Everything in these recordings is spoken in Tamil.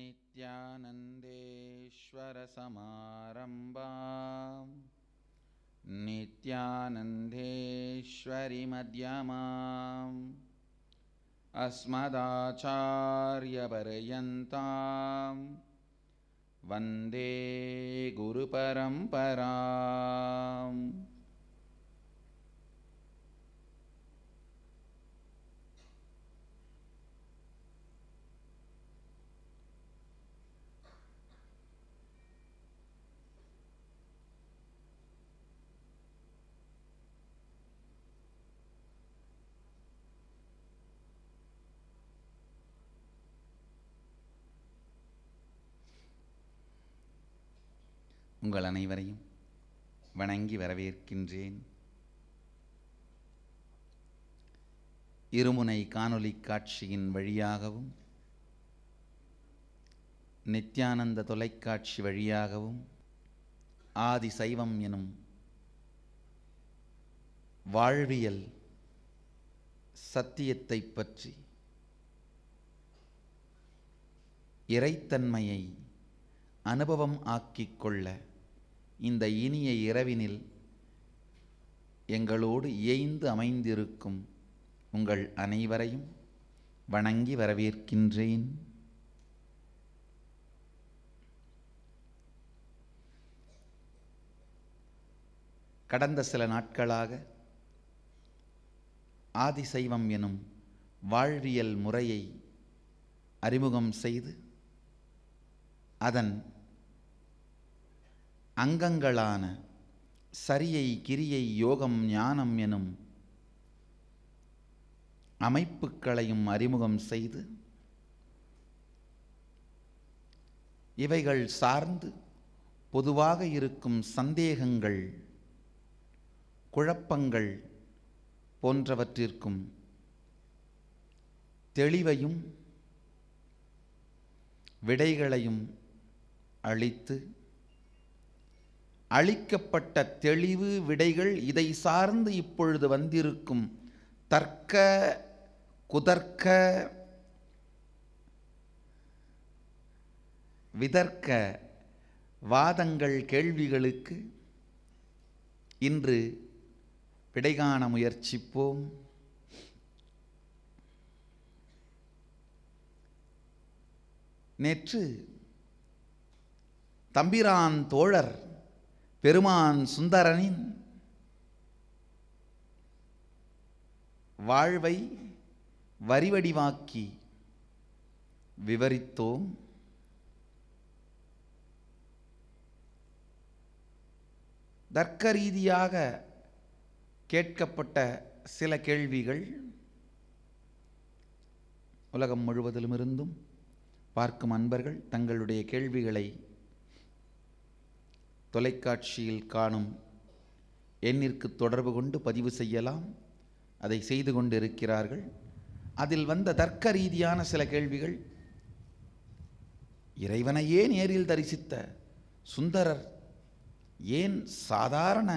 नित्यानन्देश्वरसमारम्भा नित्यानन्देश्वरि मध्यमाम् अस्मदाचार्यपर्यन्ताम् वन्दे गुरुपरम्पराम् உங்கள் அனைவரையும் வணங்கி வரவேற்கின்றேன் இருமுனை காணொலி காட்சியின் வழியாகவும் நித்யானந்த தொலைக்காட்சி வழியாகவும் ஆதி சைவம் எனும் வாழ்வியல் சத்தியத்தை பற்றி இறைத்தன்மையை அனுபவம் ஆக்கிக் கொள்ள இந்த இனிய இரவினில் எங்களோடு இயைந்து அமைந்திருக்கும் உங்கள் அனைவரையும் வணங்கி வரவேற்கின்றேன் கடந்த சில நாட்களாக ஆதிசைவம் எனும் வாழ்வியல் முறையை அறிமுகம் செய்து அதன் அங்கங்களான சரியை கிரியை யோகம் ஞானம் எனும் அமைப்புகளையும் அறிமுகம் செய்து இவைகள் சார்ந்து பொதுவாக இருக்கும் சந்தேகங்கள் குழப்பங்கள் போன்றவற்றிற்கும் தெளிவையும் விடைகளையும் அளித்து அளிக்கப்பட்ட தெளிவு விடைகள் இதை சார்ந்து இப்பொழுது வந்திருக்கும் தர்க்க குதர்க்க விதர்க்க வாதங்கள் கேள்விகளுக்கு இன்று விடைகாண முயற்சிப்போம் நேற்று தம்பிரான் தோழர் பெருமான் சுந்தரனின் வாழ்வை வரிவடிவாக்கி விவரித்தோம் தர்க்க ரீதியாக கேட்கப்பட்ட சில கேள்விகள் உலகம் முழுவதிலுமிருந்தும் பார்க்கும் அன்பர்கள் தங்களுடைய கேள்விகளை தொலைக்காட்சியில் காணும் எண்ணிற்கு தொடர்பு கொண்டு பதிவு செய்யலாம் அதை செய்து கொண்டிருக்கிறார்கள் அதில் வந்த தர்க்க ரீதியான சில கேள்விகள் இறைவனையே நேரில் தரிசித்த சுந்தரர் ஏன் சாதாரண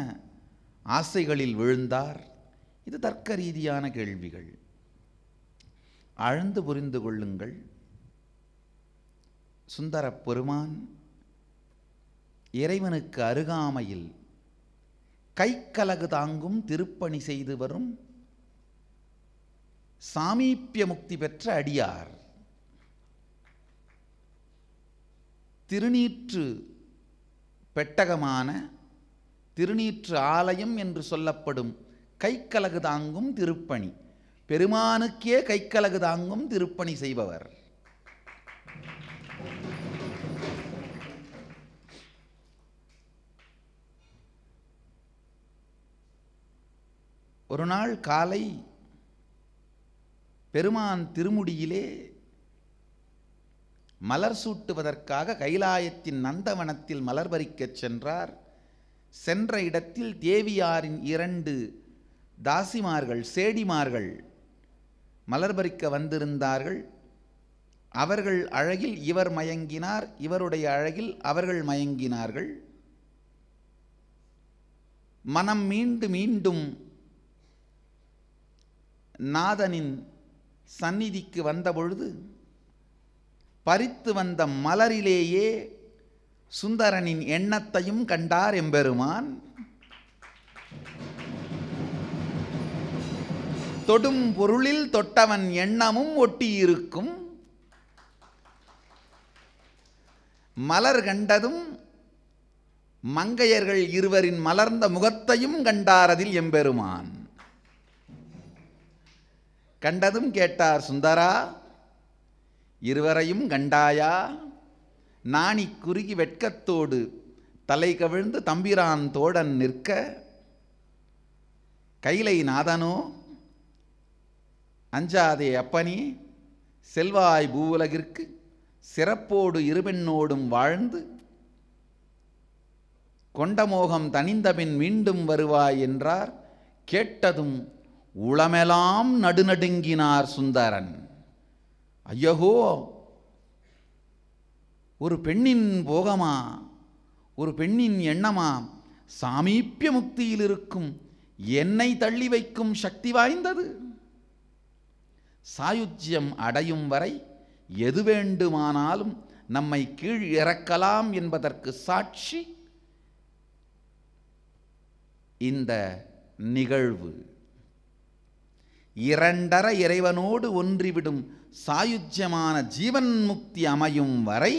ஆசைகளில் விழுந்தார் இது தர்க்க ரீதியான கேள்விகள் ஆழ்ந்து புரிந்து கொள்ளுங்கள் சுந்தர பெருமான் இறைவனுக்கு அருகாமையில் கைக்கலகு தாங்கும் திருப்பணி செய்து வரும் சாமீப்பிய முக்தி பெற்ற அடியார் திருநீற்று பெட்டகமான திருநீற்று ஆலயம் என்று சொல்லப்படும் கைக்கலகு தாங்கும் திருப்பணி பெருமானுக்கே கைக்கலகு தாங்கும் திருப்பணி செய்பவர் ஒரு நாள் காலை பெருமான் திருமுடியிலே மலர் சூட்டுவதற்காக கைலாயத்தின் நந்தவனத்தில் மலர் பறிக்கச் சென்றார் சென்ற இடத்தில் தேவியாரின் இரண்டு தாசிமார்கள் சேடிமார்கள் மலர் பறிக்க வந்திருந்தார்கள் அவர்கள் அழகில் இவர் மயங்கினார் இவருடைய அழகில் அவர்கள் மயங்கினார்கள் மனம் மீண்டு மீண்டும் நாதனின் சந்நிதிக்கு வந்தபொழுது பறித்து வந்த மலரிலேயே சுந்தரனின் எண்ணத்தையும் கண்டார் எம்பெருமான் தொடும் பொருளில் தொட்டவன் எண்ணமும் ஒட்டியிருக்கும் மலர் கண்டதும் மங்கையர்கள் இருவரின் மலர்ந்த முகத்தையும் கண்டாரதில் எம்பெருமான் கண்டதும் கேட்டார் சுந்தரா இருவரையும் கண்டாயா நாணி குறுகி வெட்கத்தோடு தலை கவிழ்ந்து தம்பிரான் தோடன் நிற்க கைலை நாதனோ அஞ்சாதே அப்பனி செல்வாய் பூவுலகிற்கு சிறப்போடு இருபெண்ணோடும் வாழ்ந்து கொண்டமோகம் தனிந்தபின் மீண்டும் வருவாய் என்றார் கேட்டதும் உளமெலாம் நடுநடுங்கினார் சுந்தரன் ஐயகோ ஒரு பெண்ணின் போகமா ஒரு பெண்ணின் எண்ணமா சாமீப்பிய முக்தியில் இருக்கும் என்னை தள்ளி வைக்கும் சக்தி வாய்ந்தது சாயுஜ்யம் அடையும் வரை எது வேண்டுமானாலும் நம்மை கீழ் இறக்கலாம் என்பதற்கு சாட்சி இந்த நிகழ்வு இரண்டர இறைவனோடு ஒன்றிவிடும் சாயுஜ்யமான ஜீவன் முக்தி அமையும் வரை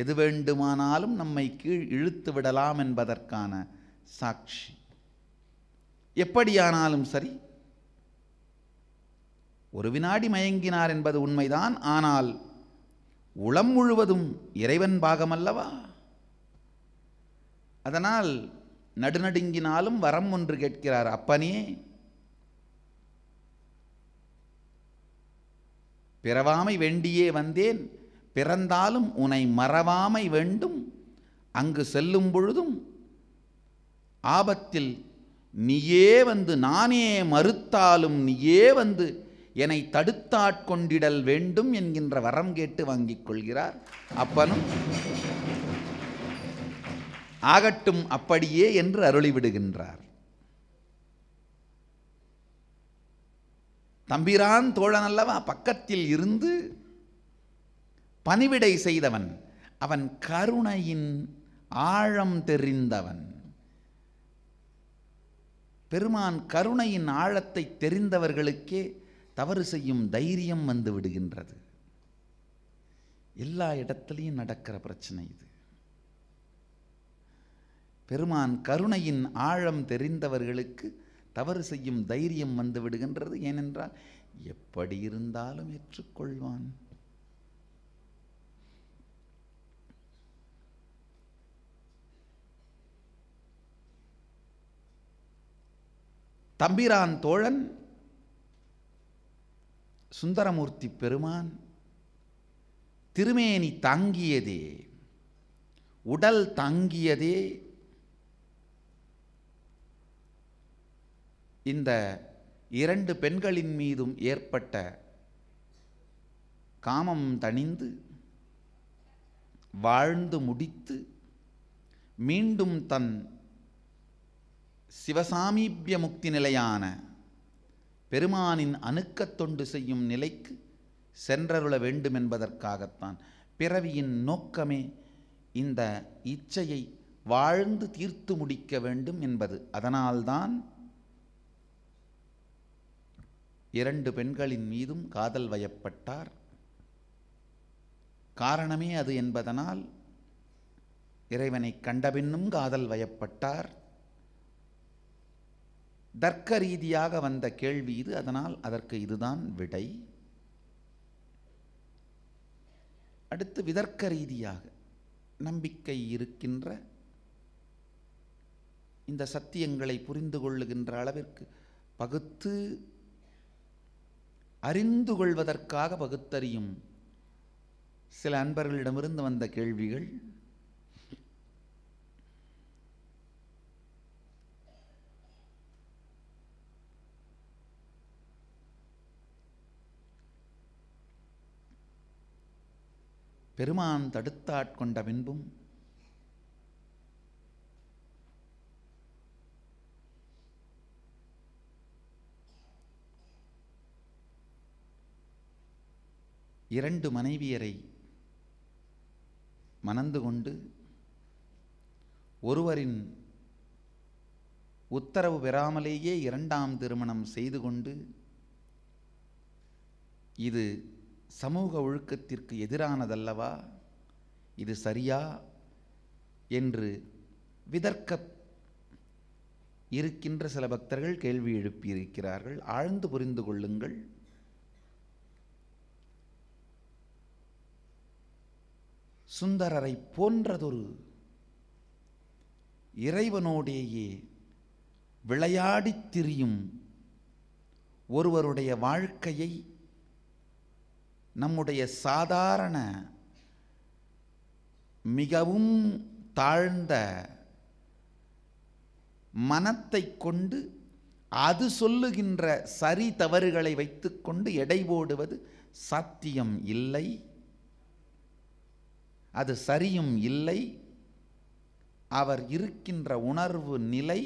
எது வேண்டுமானாலும் நம்மை கீழ் இழுத்து விடலாம் என்பதற்கான சாட்சி எப்படியானாலும் சரி ஒரு வினாடி மயங்கினார் என்பது உண்மைதான் ஆனால் உளம் முழுவதும் இறைவன் பாகமல்லவா அதனால் நடுநடுங்கினாலும் வரம் ஒன்று கேட்கிறார் அப்பனே பிறவாமை வேண்டியே வந்தேன் பிறந்தாலும் உனை மறவாமை வேண்டும் அங்கு செல்லும் பொழுதும் ஆபத்தில் நீயே வந்து நானே மறுத்தாலும் நீயே வந்து என்னை தடுத்தாட்கொண்டிடல் வேண்டும் என்கின்ற வரம் கேட்டு வாங்கிக் கொள்கிறார் அப்பனும் ஆகட்டும் அப்படியே என்று அருளிவிடுகின்றார் தம்பிரான் தோழன் அல்லவா பக்கத்தில் இருந்து பணிவிடை செய்தவன் அவன் கருணையின் ஆழம் தெரிந்தவன் பெருமான் கருணையின் ஆழத்தை தெரிந்தவர்களுக்கே தவறு செய்யும் தைரியம் வந்து விடுகின்றது எல்லா இடத்துலையும் நடக்கிற பிரச்சனை இது பெருமான் கருணையின் ஆழம் தெரிந்தவர்களுக்கு தவறு செய்யும் தைரியம் வந்து விடுகின்றது ஏனென்றால் எப்படி இருந்தாலும் ஏற்றுக்கொள்வான் தம்பிரான் தோழன் சுந்தரமூர்த்தி பெருமான் திருமேனி தாங்கியதே உடல் தாங்கியதே இந்த இரண்டு பெண்களின் மீதும் ஏற்பட்ட காமம் தணிந்து வாழ்ந்து முடித்து மீண்டும் தன் சிவசாமீபிய முக்தி நிலையான பெருமானின் அணுக்கத் தொண்டு செய்யும் நிலைக்கு சென்றருள வேண்டும் என்பதற்காகத்தான் பிறவியின் நோக்கமே இந்த இச்சையை வாழ்ந்து தீர்த்து முடிக்க வேண்டும் என்பது அதனால்தான் இரண்டு பெண்களின் மீதும் காதல் வயப்பட்டார் காரணமே அது என்பதனால் இறைவனை கண்டபின்னும் காதல் வயப்பட்டார் தர்க்க ரீதியாக வந்த கேள்வி இது அதனால் அதற்கு இதுதான் விடை அடுத்து விதர்க்க ரீதியாக நம்பிக்கை இருக்கின்ற இந்த சத்தியங்களை புரிந்து கொள்ளுகின்ற அளவிற்கு பகுத்து அறிந்து கொள்வதற்காக பகுத்தறியும் சில அன்பர்களிடமிருந்து வந்த கேள்விகள் பெருமான் தடுத்தாட்கொண்ட பின்பும் இரண்டு மனைவியரை மணந்து கொண்டு ஒருவரின் உத்தரவு பெறாமலேயே இரண்டாம் திருமணம் செய்து கொண்டு இது சமூக ஒழுக்கத்திற்கு எதிரானதல்லவா இது சரியா என்று விதர்க்க இருக்கின்ற சில பக்தர்கள் கேள்வி எழுப்பியிருக்கிறார்கள் ஆழ்ந்து புரிந்து கொள்ளுங்கள் சுந்தரரை போன்றதொரு இறைவனோடேயே விளையாடித் திரியும் ஒருவருடைய வாழ்க்கையை நம்முடைய சாதாரண மிகவும் தாழ்ந்த மனத்தை கொண்டு அது சொல்லுகின்ற சரி தவறுகளை வைத்துக்கொண்டு எடை போடுவது சாத்தியம் இல்லை அது சரியும் இல்லை அவர் இருக்கின்ற உணர்வு நிலை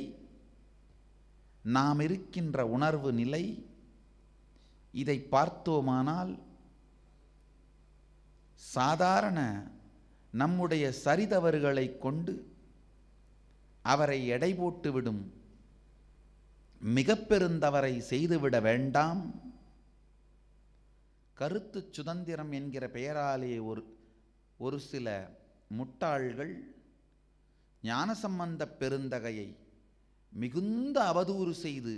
நாம் இருக்கின்ற உணர்வு நிலை இதை பார்த்தோமானால் சாதாரண நம்முடைய சரிதவர்களை கொண்டு அவரை எடை போட்டுவிடும் மிக பெருந்தவரை செய்துவிட வேண்டாம் கருத்து சுதந்திரம் என்கிற பெயராலே ஒரு ஒரு சில முட்டாள்கள் ஞானசம்பந்த பெருந்தகையை மிகுந்த அவதூறு செய்து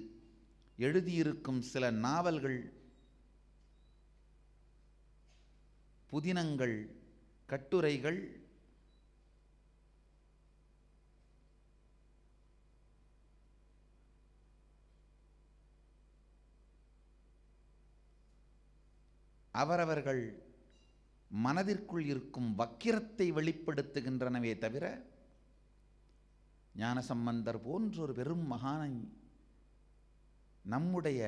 எழுதியிருக்கும் சில நாவல்கள் புதினங்கள் கட்டுரைகள் அவரவர்கள் மனதிற்குள் இருக்கும் வக்கிரத்தை வெளிப்படுத்துகின்றனவே தவிர ஞானசம்பந்தர் சம்பந்தர் ஒரு பெரும் மகானை நம்முடைய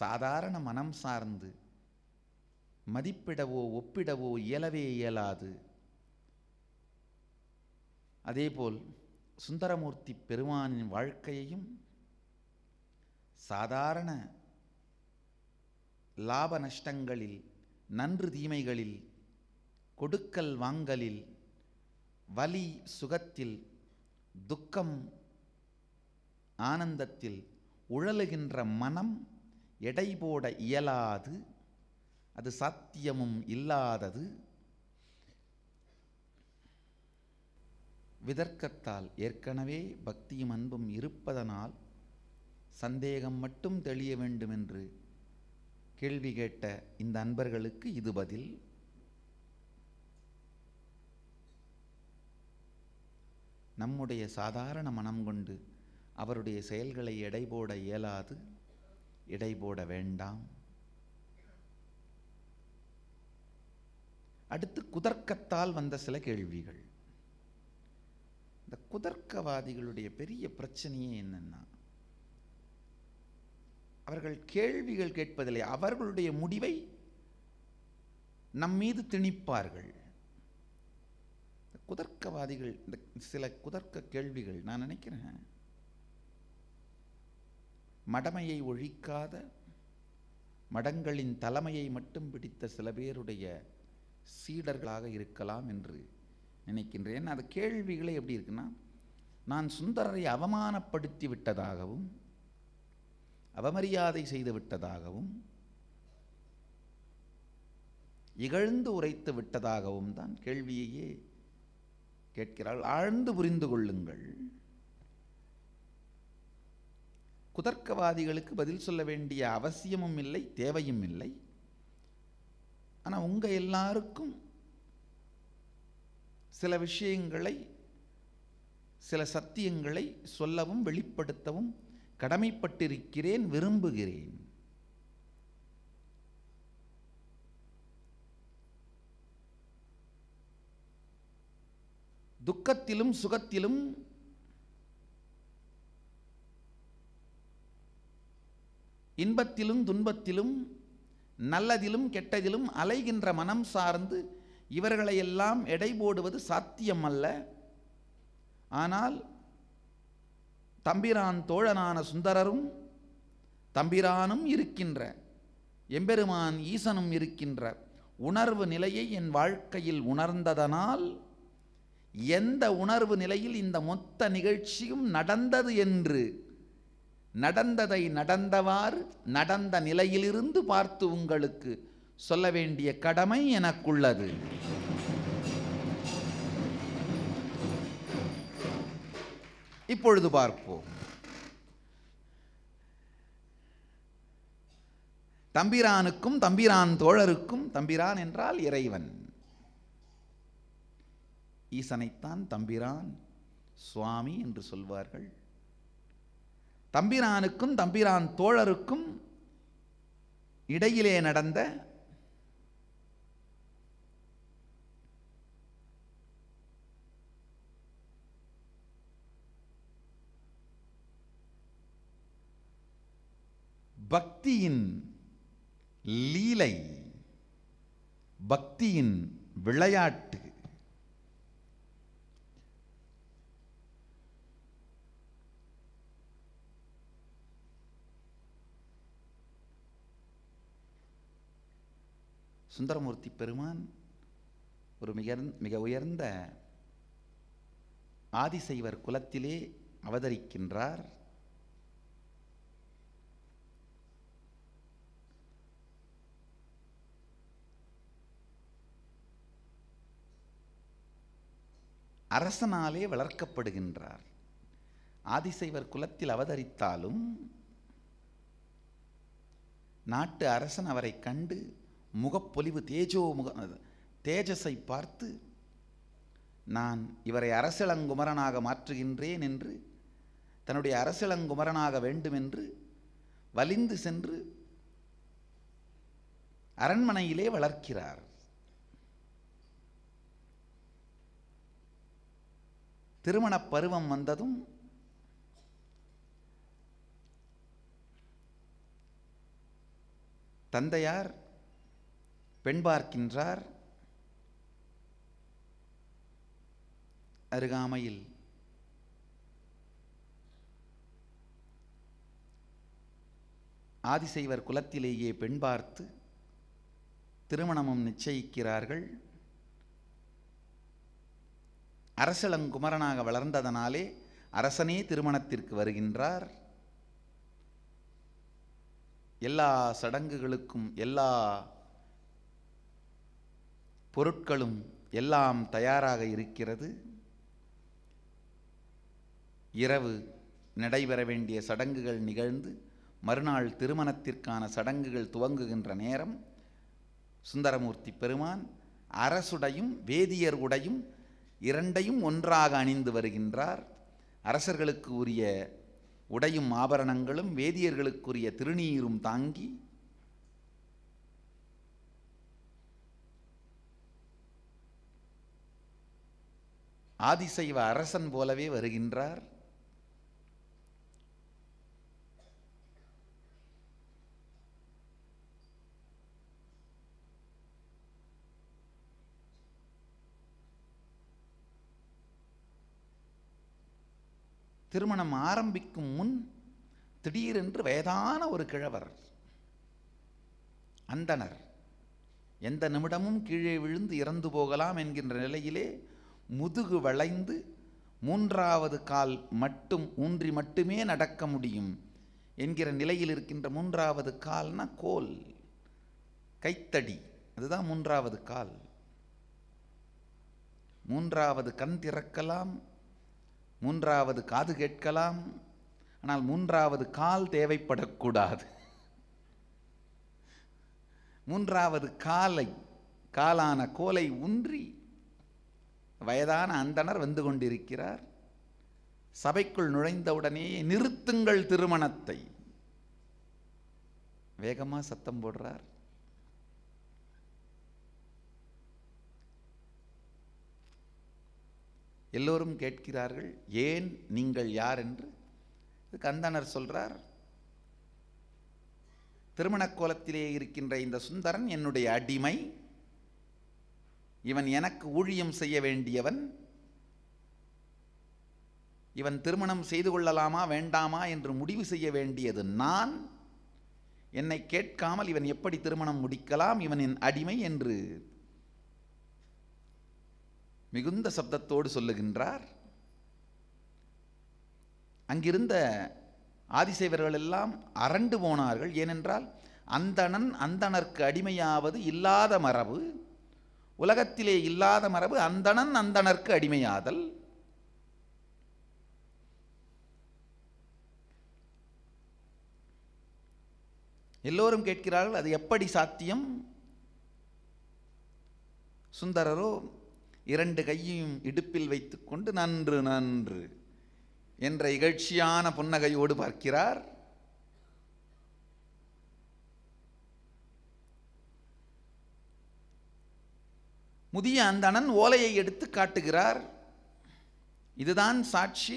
சாதாரண மனம் சார்ந்து மதிப்பிடவோ ஒப்பிடவோ இயலவே இயலாது அதேபோல் சுந்தரமூர்த்தி பெருமானின் வாழ்க்கையையும் சாதாரண லாப நஷ்டங்களில் நன்று தீமைகளில் கொடுக்கல் வாங்கலில் வலி சுகத்தில் துக்கம் ஆனந்தத்தில் உழலுகின்ற மனம் எடை போட இயலாது அது சாத்தியமும் இல்லாதது விதர்க்கத்தால் ஏற்கனவே பக்தியும் அன்பும் இருப்பதனால் சந்தேகம் மட்டும் தெளிய வேண்டுமென்று கேள்வி கேட்ட இந்த அன்பர்களுக்கு இது பதில் நம்முடைய சாதாரண மனம் கொண்டு அவருடைய செயல்களை எடைபோட இயலாது போட வேண்டாம் அடுத்து குதர்க்கத்தால் வந்த சில கேள்விகள் இந்த குதர்க்கவாதிகளுடைய பெரிய பிரச்சனையே என்னென்னா அவர்கள் கேள்விகள் கேட்பதில்லை அவர்களுடைய முடிவை நம்மீது திணிப்பார்கள் குதர்க்கவாதிகள் இந்த சில குதர்க்க கேள்விகள் நான் நினைக்கிறேன் மடமையை ஒழிக்காத மடங்களின் தலைமையை மட்டும் பிடித்த சில பேருடைய சீடர்களாக இருக்கலாம் என்று நினைக்கின்றேன் அந்த கேள்விகளை எப்படி இருக்குன்னா நான் சுந்தரரை அவமானப்படுத்தி விட்டதாகவும் அவமரியாதை செய்து விட்டதாகவும் இகழ்ந்து உரைத்து விட்டதாகவும் தான் கேள்வியையே கேட்கிறாள் ஆழ்ந்து புரிந்து கொள்ளுங்கள் குதர்க்கவாதிகளுக்கு பதில் சொல்ல வேண்டிய அவசியமும் இல்லை தேவையும் இல்லை ஆனால் உங்கள் எல்லாருக்கும் சில விஷயங்களை சில சத்தியங்களை சொல்லவும் வெளிப்படுத்தவும் கடமைப்பட்டிருக்கிறேன் விரும்புகிறேன் துக்கத்திலும் சுகத்திலும் இன்பத்திலும் துன்பத்திலும் நல்லதிலும் கெட்டதிலும் அலைகின்ற மனம் சார்ந்து இவர்களையெல்லாம் எடை போடுவது சாத்தியம் அல்ல ஆனால் தம்பிரான் தோழனான சுந்தரரும் தம்பிரானும் இருக்கின்ற எம்பெருமான் ஈசனும் இருக்கின்ற உணர்வு நிலையை என் வாழ்க்கையில் உணர்ந்ததனால் எந்த உணர்வு நிலையில் இந்த மொத்த நிகழ்ச்சியும் நடந்தது என்று நடந்ததை நடந்தவாறு நடந்த நிலையிலிருந்து பார்த்து உங்களுக்கு சொல்ல வேண்டிய கடமை எனக்குள்ளது இப்பொழுது பார்ப்போம் தம்பிரானுக்கும் தம்பிரான் தோழருக்கும் தம்பிரான் என்றால் இறைவன் ஈசனைத்தான் தம்பிரான் சுவாமி என்று சொல்வார்கள் தம்பிரானுக்கும் தம்பிரான் தோழருக்கும் இடையிலே நடந்த பக்தியின் லீலை பக்தியின் விளையாட்டு சுந்தரமூர்த்தி பெருமான் ஒரு மிக மிக உயர்ந்த ஆதிசைவர் குலத்திலே அவதரிக்கின்றார் அரசனாலே வளர்க்கப்படுகின்றார் ஆதிசைவர் குலத்தில் அவதரித்தாலும் நாட்டு அரசன் அவரை கண்டு முகப்பொலிவு தேஜோ முக தேஜஸை பார்த்து நான் இவரை அரசலங்குமரனாக மாற்றுகின்றேன் என்று தன்னுடைய அரசலங்குமரனாக வேண்டுமென்று வலிந்து சென்று அரண்மனையிலே வளர்க்கிறார் திருமணப் பருவம் வந்ததும் தந்தையார் பெண் பார்க்கின்றார் அருகாமையில் ஆதிசைவர் குலத்திலேயே பெண் பார்த்து திருமணமும் நிச்சயிக்கிறார்கள் அரசலங்குமரனாக வளர்ந்ததனாலே அரசனே திருமணத்திற்கு வருகின்றார் எல்லா சடங்குகளுக்கும் எல்லா பொருட்களும் எல்லாம் தயாராக இருக்கிறது இரவு நடைபெற வேண்டிய சடங்குகள் நிகழ்ந்து மறுநாள் திருமணத்திற்கான சடங்குகள் துவங்குகின்ற நேரம் சுந்தரமூர்த்தி பெருமான் அரசுடையும் வேதியர் உடையும் இரண்டையும் ஒன்றாக அணிந்து வருகின்றார் அரசர்களுக்கு உரிய உடையும் ஆபரணங்களும் வேதியர்களுக்குரிய திருநீரும் தாங்கி ஆதிசைவ அரசன் போலவே வருகின்றார் திருமணம் ஆரம்பிக்கும் முன் திடீரென்று வயதான ஒரு கிழவர் அந்தனர் எந்த நிமிடமும் கீழே விழுந்து இறந்து போகலாம் என்கின்ற நிலையிலே முதுகு வளைந்து மூன்றாவது கால் மட்டும் ஊன்றி மட்டுமே நடக்க முடியும் என்கிற நிலையில் இருக்கின்ற மூன்றாவது கால்னா கோல் கைத்தடி அதுதான் மூன்றாவது கால் மூன்றாவது கண் திறக்கலாம் மூன்றாவது காது கேட்கலாம் ஆனால் மூன்றாவது கால் தேவைப்படக்கூடாது மூன்றாவது காலை காலான கோலை ஊன்றி வயதான அந்தனர் வந்து கொண்டிருக்கிறார் சபைக்குள் நுழைந்தவுடனே நிறுத்துங்கள் திருமணத்தை வேகமாக சத்தம் போடுறார் எல்லோரும் கேட்கிறார்கள் ஏன் நீங்கள் யார் என்று கந்தனர் சொல்றார் திருமண கோலத்திலே இருக்கின்ற இந்த சுந்தரன் என்னுடைய அடிமை இவன் எனக்கு ஊழியம் செய்ய வேண்டியவன் இவன் திருமணம் செய்து கொள்ளலாமா வேண்டாமா என்று முடிவு செய்ய வேண்டியது நான் என்னை கேட்காமல் இவன் எப்படி திருமணம் முடிக்கலாம் இவனின் அடிமை என்று மிகுந்த சப்தத்தோடு சொல்லுகின்றார் அங்கிருந்த ஆதிசைவர்கள் எல்லாம் அரண்டு போனார்கள் ஏனென்றால் அந்தணன் அந்தணர்க்கு அடிமையாவது இல்லாத மரபு உலகத்திலே இல்லாத மரபு அந்தணன் அந்தணர்க்கு அடிமையாதல் எல்லோரும் கேட்கிறார்கள் அது எப்படி சாத்தியம் சுந்தரரோ இரண்டு கையையும் இடுப்பில் வைத்துக்கொண்டு நன்று நன்று என்ற இகழ்ச்சியான புன்னகையோடு பார்க்கிறார் முதிய அந்தணன் ஓலையை எடுத்து காட்டுகிறார் இதுதான் சாட்சி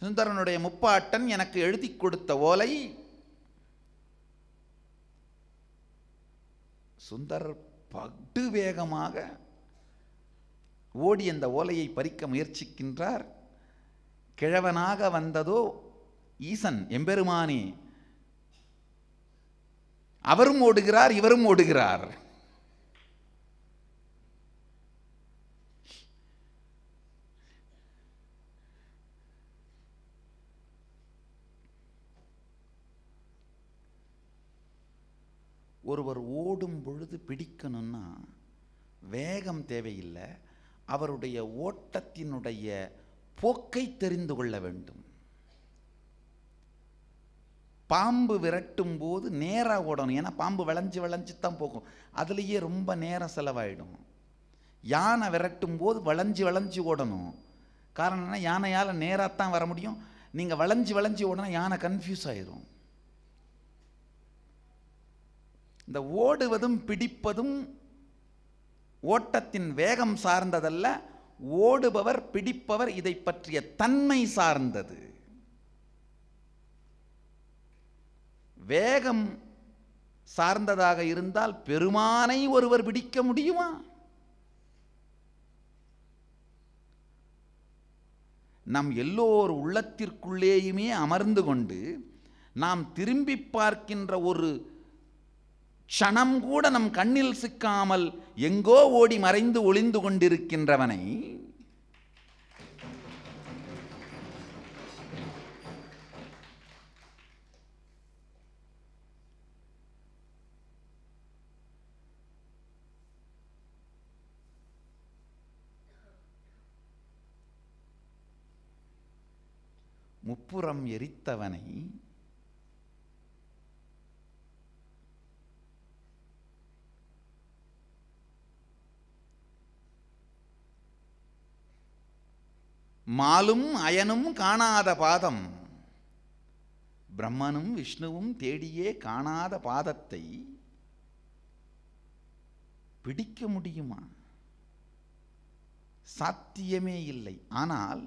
சுந்தரனுடைய முப்பாட்டன் எனக்கு எழுதி கொடுத்த ஓலை சுந்தரர் பட்டு வேகமாக ஓடி அந்த ஓலையை பறிக்க முயற்சிக்கின்றார் கிழவனாக வந்ததோ ஈசன் எம்பெருமானி அவரும் ஓடுகிறார் இவரும் ஓடுகிறார் ஒருவர் ஓடும் பொழுது பிடிக்கணும்னா வேகம் தேவையில்லை அவருடைய ஓட்டத்தினுடைய போக்கை தெரிந்து கொள்ள வேண்டும் பாம்பு விரட்டும் போது நேராக ஓடணும் ஏன்னா பாம்பு விளைஞ்சு விளைஞ்சு தான் போகும் அதுலேயே ரொம்ப நேரம் செலவாயிடும் யானை விரட்டும் போது வளைஞ்சு வளைஞ்சு ஓடணும் காரணம் என்ன யானையால் நேராக தான் வர முடியும் நீங்கள் வளைஞ்சி வளைஞ்சு ஓடனா யானை கன்ஃபியூஸ் ஆயிரும் இந்த ஓடுவதும் பிடிப்பதும் ஓட்டத்தின் வேகம் சார்ந்ததல்ல ஓடுபவர் பிடிப்பவர் இதை பற்றிய தன்மை சார்ந்தது வேகம் சார்ந்ததாக இருந்தால் பெருமானை ஒருவர் பிடிக்க முடியுமா நம் எல்லோர் உள்ளத்திற்குள்ளேயுமே அமர்ந்து கொண்டு நாம் திரும்பி பார்க்கின்ற ஒரு க்ஷணம் கூட நம் கண்ணில் சிக்காமல் எங்கோ ஓடி மறைந்து ஒளிந்து கொண்டிருக்கின்றவனை முப்புறம் எரித்தவனை மாலும் அயனும் காணாத பாதம் பிரம்மனும் விஷ்ணுவும் தேடியே காணாத பாதத்தை பிடிக்க முடியுமா சாத்தியமே இல்லை ஆனால்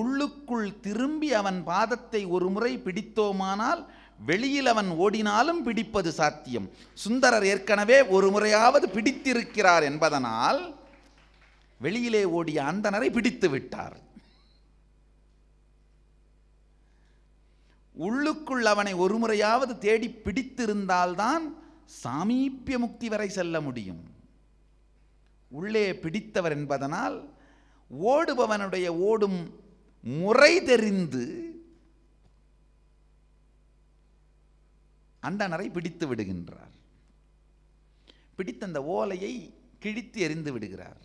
உள்ளுக்குள் திரும்பி அவன் பாதத்தை ஒரு முறை பிடித்தோமானால் வெளியில் அவன் ஓடினாலும் பிடிப்பது சாத்தியம் சுந்தரர் ஏற்கனவே ஒரு முறையாவது பிடித்திருக்கிறார் என்பதனால் வெளியிலே ஓடிய அந்தனரை பிடித்து விட்டார் உள்ளுக்குள் அவனை ஒரு முறையாவது தேடி பிடித்திருந்தால்தான் சாமீப்பிய முக்தி வரை செல்ல முடியும் உள்ளே பிடித்தவர் என்பதனால் ஓடுபவனுடைய ஓடும் முறை தெரிந்து அந்தனரை பிடித்து விடுகின்றார் பிடித்த அந்த ஓலையை கிழித்து எறிந்து விடுகிறார்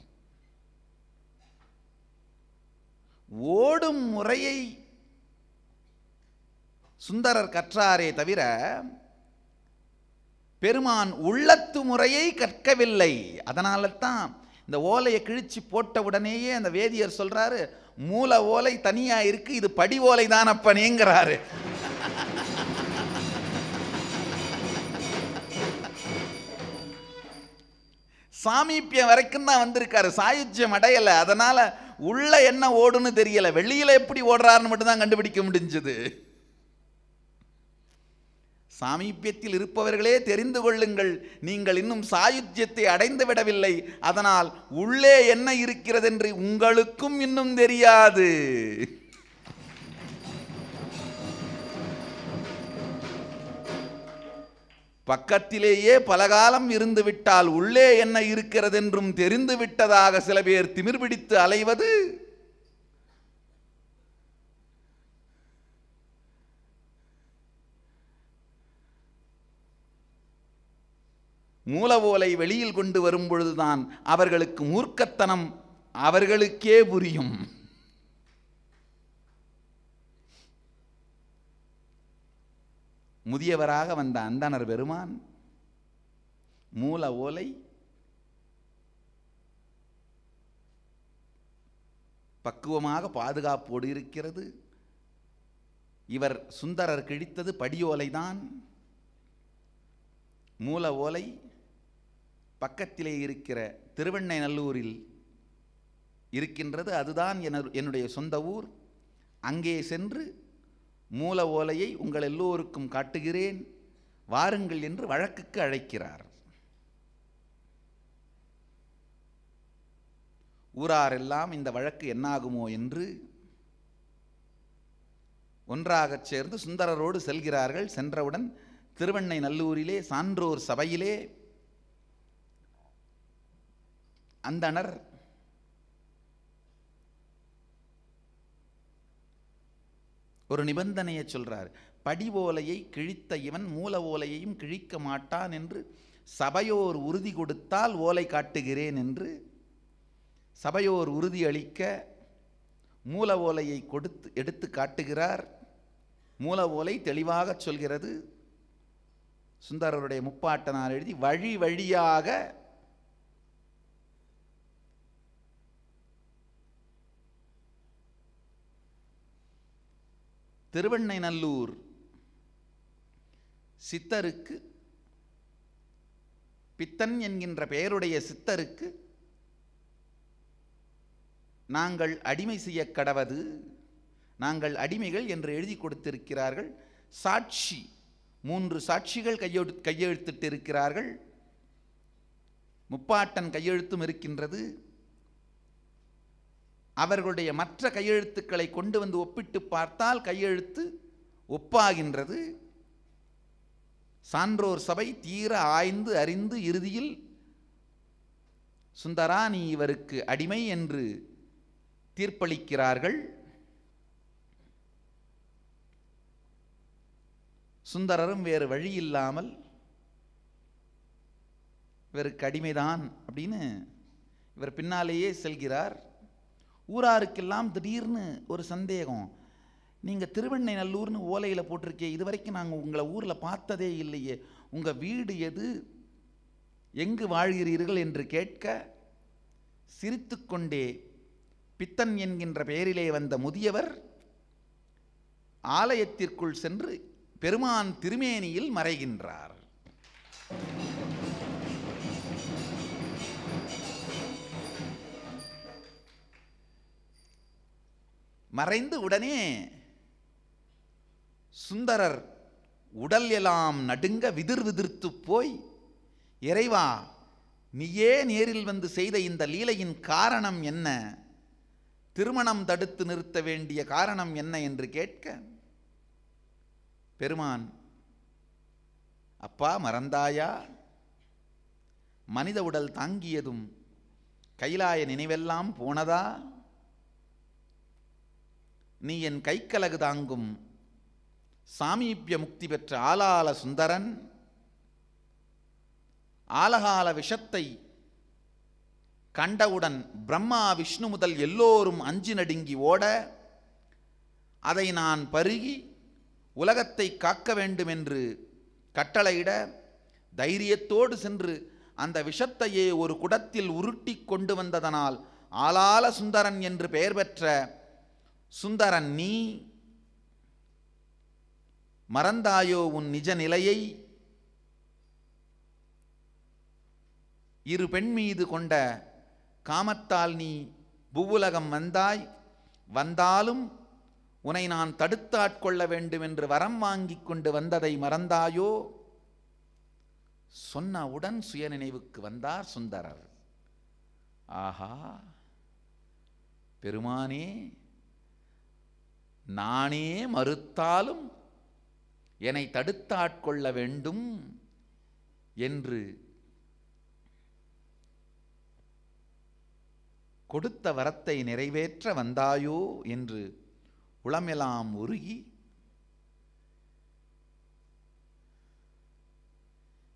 ஓடும் முறையை சுந்தரர் கற்றாரே தவிர பெருமான் உள்ளத்து முறையை கற்கவில்லை அதனால தான் இந்த ஓலையை கிழிச்சு போட்ட உடனேயே அந்த வேதியர் சொல்கிறாரு மூல ஓலை தனியாக இருக்கு இது படி ஓலை தான் நீங்கிறாரு சாமிப்பியம் வரைக்கும் தான் வந்திருக்காரு சாயுஜ்யம் அடையலை அதனால் உள்ளே என்ன ஓடுன்னு தெரியல வெளியில் எப்படி ஓடுறாருன்னு மட்டும்தான் கண்டுபிடிக்க முடிஞ்சது சாமீபியத்தில் இருப்பவர்களே தெரிந்து கொள்ளுங்கள் நீங்கள் இன்னும் சாயுஜ்யத்தை அடைந்து விடவில்லை அதனால் உள்ளே என்ன இருக்கிறதென்று உங்களுக்கும் இன்னும் தெரியாது பக்கத்திலேயே பலகாலம் இருந்துவிட்டால் உள்ளே என்ன இருக்கிறதென்றும் தெரிந்து விட்டதாக சில பேர் திமிர் பிடித்து அலைவது மூலவோலை வெளியில் கொண்டு வரும்பொழுதுதான் அவர்களுக்கு மூர்க்கத்தனம் அவர்களுக்கே புரியும் முதியவராக வந்த அந்தனர் பெருமான் மூல ஓலை பக்குவமாக பாதுகாப்போடு இருக்கிறது இவர் சுந்தரர் கிழித்தது படியோலைதான் மூல ஓலை பக்கத்திலே இருக்கிற திருவெண்ணை நல்லூரில் இருக்கின்றது அதுதான் என்னுடைய சொந்த ஊர் அங்கே சென்று மூல ஓலையை உங்கள் எல்லோருக்கும் காட்டுகிறேன் வாருங்கள் என்று வழக்குக்கு அழைக்கிறார் ஊராரெல்லாம் இந்த வழக்கு என்னாகுமோ என்று ஒன்றாகச் சேர்ந்து சுந்தரரோடு செல்கிறார்கள் சென்றவுடன் திருவண்ணை நல்லூரிலே சான்றோர் சபையிலே அந்தனர் ஒரு நிபந்தனையை சொல்கிறார் படி ஓலையை கிழித்த இவன் மூல ஓலையையும் கிழிக்க மாட்டான் என்று சபையோர் உறுதி கொடுத்தால் ஓலை காட்டுகிறேன் என்று சபையோர் உறுதி அளிக்க மூல ஓலையை கொடுத்து எடுத்து காட்டுகிறார் மூல ஓலை தெளிவாக சொல்கிறது சுந்தரருடைய முப்பாட்டனார் எழுதி வழி வழியாக நல்லூர் சித்தருக்கு பித்தன் என்கின்ற பெயருடைய சித்தருக்கு நாங்கள் அடிமை செய்ய கடவது நாங்கள் அடிமைகள் என்று எழுதி கொடுத்திருக்கிறார்கள் சாட்சி மூன்று சாட்சிகள் கையெழு இருக்கிறார்கள் முப்பாட்டன் கையெழுத்தும் இருக்கின்றது அவர்களுடைய மற்ற கையெழுத்துக்களை கொண்டு வந்து ஒப்பிட்டு பார்த்தால் கையெழுத்து ஒப்பாகின்றது சான்றோர் சபை தீர ஆய்ந்து அறிந்து இறுதியில் சுந்தரா நீ இவருக்கு அடிமை என்று தீர்ப்பளிக்கிறார்கள் சுந்தரரும் வேறு வழி இல்லாமல் இவருக்கு அடிமைதான் அப்படின்னு இவர் பின்னாலேயே செல்கிறார் ஊராருக்கெல்லாம் திடீர்னு ஒரு சந்தேகம் நீங்கள் திருவெண்ணை நல்லூர்னு ஓலையில் போட்டிருக்கே இது வரைக்கும் நாங்கள் உங்களை ஊரில் பார்த்ததே இல்லையே உங்கள் வீடு எது எங்கு வாழ்கிறீர்கள் என்று கேட்க சிரித்துக்கொண்டே பித்தன் என்கின்ற பெயரிலே வந்த முதியவர் ஆலயத்திற்குள் சென்று பெருமான் திருமேனியில் மறைகின்றார் மறைந்து உடனே சுந்தரர் உடல் எல்லாம் நடுங்க விதிர் விதிர்த்து போய் இறைவா நீயே நேரில் வந்து செய்த இந்த லீலையின் காரணம் என்ன திருமணம் தடுத்து நிறுத்த வேண்டிய காரணம் என்ன என்று கேட்க பெருமான் அப்பா மறந்தாயா மனித உடல் தாங்கியதும் கைலாய நினைவெல்லாம் போனதா நீ என் கைக்கலகு தாங்கும் சாமீபிய முக்தி பெற்ற ஆலால சுந்தரன் ஆலகால விஷத்தை கண்டவுடன் பிரம்மா விஷ்ணு முதல் எல்லோரும் அஞ்சு நடுங்கி ஓட அதை நான் பருகி உலகத்தை காக்க வேண்டுமென்று கட்டளையிட தைரியத்தோடு சென்று அந்த விஷத்தையே ஒரு குடத்தில் உருட்டி கொண்டு வந்ததனால் ஆலால சுந்தரன் என்று பெயர் பெற்ற சுந்தரன் நீ மறந்தாயோ உன் நிஜ நிலையை இரு பெண் மீது கொண்ட காமத்தால் நீ புவுலகம் வந்தாய் வந்தாலும் உன்னை நான் தடுத்து ஆட்கொள்ள வேண்டும் என்று வரம் வாங்கி கொண்டு வந்ததை மறந்தாயோ சொன்னவுடன் சுயநினைவுக்கு வந்தார் சுந்தரர் ஆஹா பெருமானே நானே மறுத்தாலும் என்னை தடுத்தாட்கொள்ள வேண்டும் என்று கொடுத்த வரத்தை நிறைவேற்ற வந்தாயோ என்று உளமெல்லாம் உருகி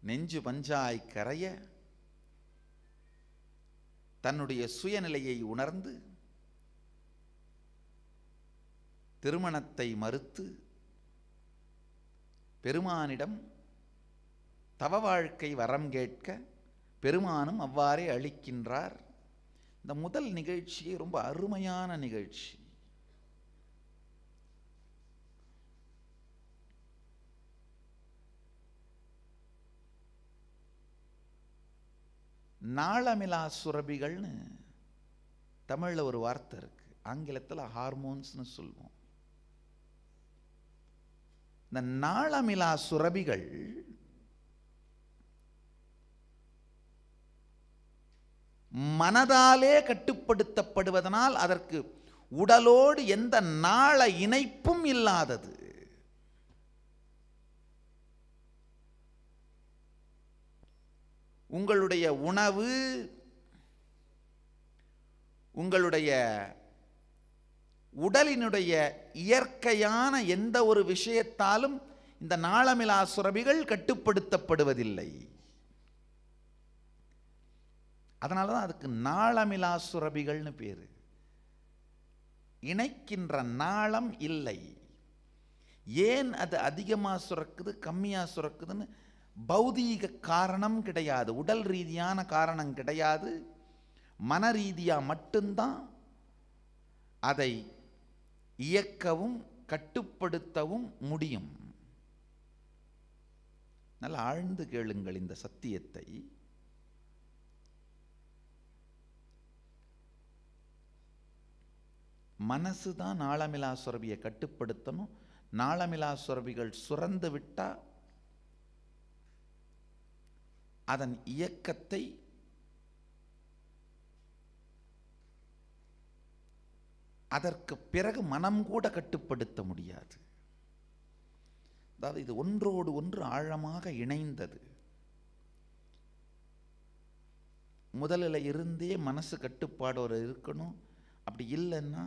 நெஞ்சு பஞ்சாய் கரைய தன்னுடைய சுயநிலையை உணர்ந்து திருமணத்தை மறுத்து பெருமானிடம் தவ வாழ்க்கை வரம் கேட்க பெருமானும் அவ்வாறே அளிக்கின்றார் இந்த முதல் நிகழ்ச்சியே ரொம்ப அருமையான நிகழ்ச்சி நாளமிலா சுரபிகள்னு தமிழில் ஒரு வார்த்தை இருக்குது ஆங்கிலத்தில் ஹார்மோன்ஸ்னு சொல்லுவோம் இந்த நாளமிலா சுரபிகள் மனதாலே கட்டுப்படுத்தப்படுவதனால் அதற்கு உடலோடு எந்த நாள இணைப்பும் இல்லாதது உங்களுடைய உணவு உங்களுடைய உடலினுடைய இயற்கையான எந்த ஒரு விஷயத்தாலும் இந்த நாளமிலா சுரபிகள் கட்டுப்படுத்தப்படுவதில்லை அதனால தான் அதுக்கு நாளமிலா சுரபிகள்னு பேர் இணைக்கின்ற நாளம் இல்லை ஏன் அது அதிகமாக சுரக்குது கம்மியாக சுரக்குதுன்னு பௌதீக காரணம் கிடையாது உடல் ரீதியான காரணம் கிடையாது மன ரீதியாக மட்டும்தான் அதை இயக்கவும் கட்டுப்படுத்தவும் முடியும் நல்லா ஆழ்ந்து கேளுங்கள் இந்த சத்தியத்தை மனசு தான் நாளமிலா சுரபியை கட்டுப்படுத்தணும் நாளமிலா சுரபிகள் சுரந்து விட்டா அதன் இயக்கத்தை அதற்கு பிறகு மனம் கூட கட்டுப்படுத்த முடியாது அதாவது இது ஒன்றோடு ஒன்று ஆழமாக இணைந்தது முதலில் இருந்தே மனசு கட்டுப்பாடோடு இருக்கணும் அப்படி இல்லைன்னா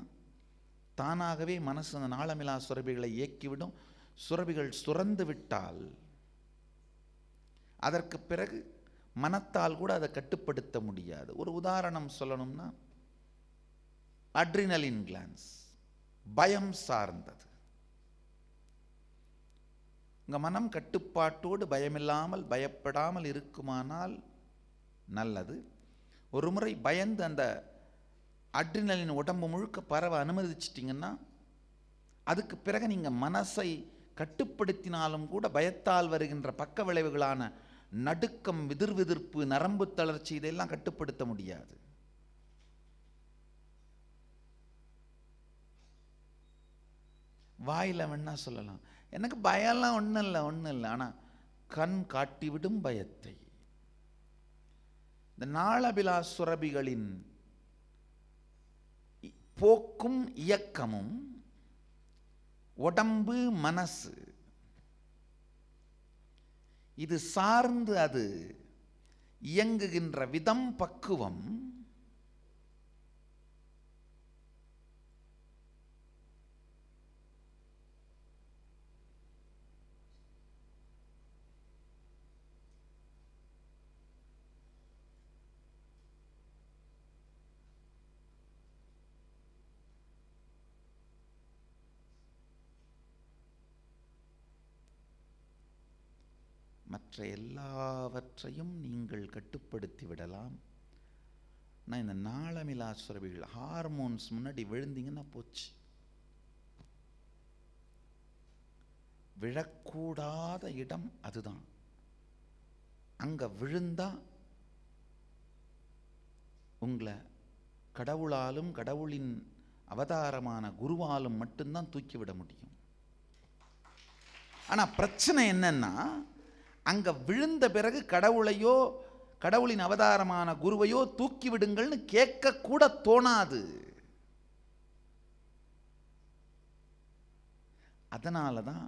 தானாகவே மனசு அந்த நாளமிலா சுரபிகளை இயக்கிவிடும் சுரபிகள் சுரந்து விட்டால் அதற்கு பிறகு மனத்தால் கூட அதை கட்டுப்படுத்த முடியாது ஒரு உதாரணம் சொல்லணும்னா அட்ரினலின் கிளான்ஸ் பயம் சார்ந்தது உங்கள் மனம் கட்டுப்பாட்டோடு பயமில்லாமல் பயப்படாமல் இருக்குமானால் நல்லது ஒரு முறை பயந்து அந்த அட்ரினலின் உடம்பு முழுக்க பரவ அனுமதிச்சிட்டிங்கன்னா அதுக்கு பிறகு நீங்கள் மனசை கட்டுப்படுத்தினாலும் கூட பயத்தால் வருகின்ற பக்க விளைவுகளான நடுக்கம் விதிர்விதிர்ப்பு நரம்பு தளர்ச்சி இதையெல்லாம் கட்டுப்படுத்த முடியாது வாயில் வேணால் சொல்லலாம் எனக்கு பயம்லாம் ஒன்றும் இல்லை ஒன்றும் இல்லை ஆனால் கண் காட்டிவிடும் பயத்தை இந்த நாளபிலா சுரபிகளின் போக்கும் இயக்கமும் உடம்பு மனசு இது சார்ந்து அது இயங்குகின்ற விதம் பக்குவம் மற்ற எல்லாவற்றையும் நீங்கள் கட்டுப்படுத்தி விடலாம் நான் இந்த நாளமிலா சுரபிகள் ஹார்மோன்ஸ் முன்னாடி விழுந்தீங்கன்னா போச்சு விழக்கூடாத இடம் அதுதான் அங்கே விழுந்தா உங்களை கடவுளாலும் கடவுளின் அவதாரமான குருவாலும் மட்டும்தான் தூக்கிவிட முடியும் ஆனால் பிரச்சனை என்னன்னா அங்கே விழுந்த பிறகு கடவுளையோ கடவுளின் அவதாரமான குருவையோ தூக்கி விடுங்கள்னு கேட்கக்கூட தோணாது அதனால தான்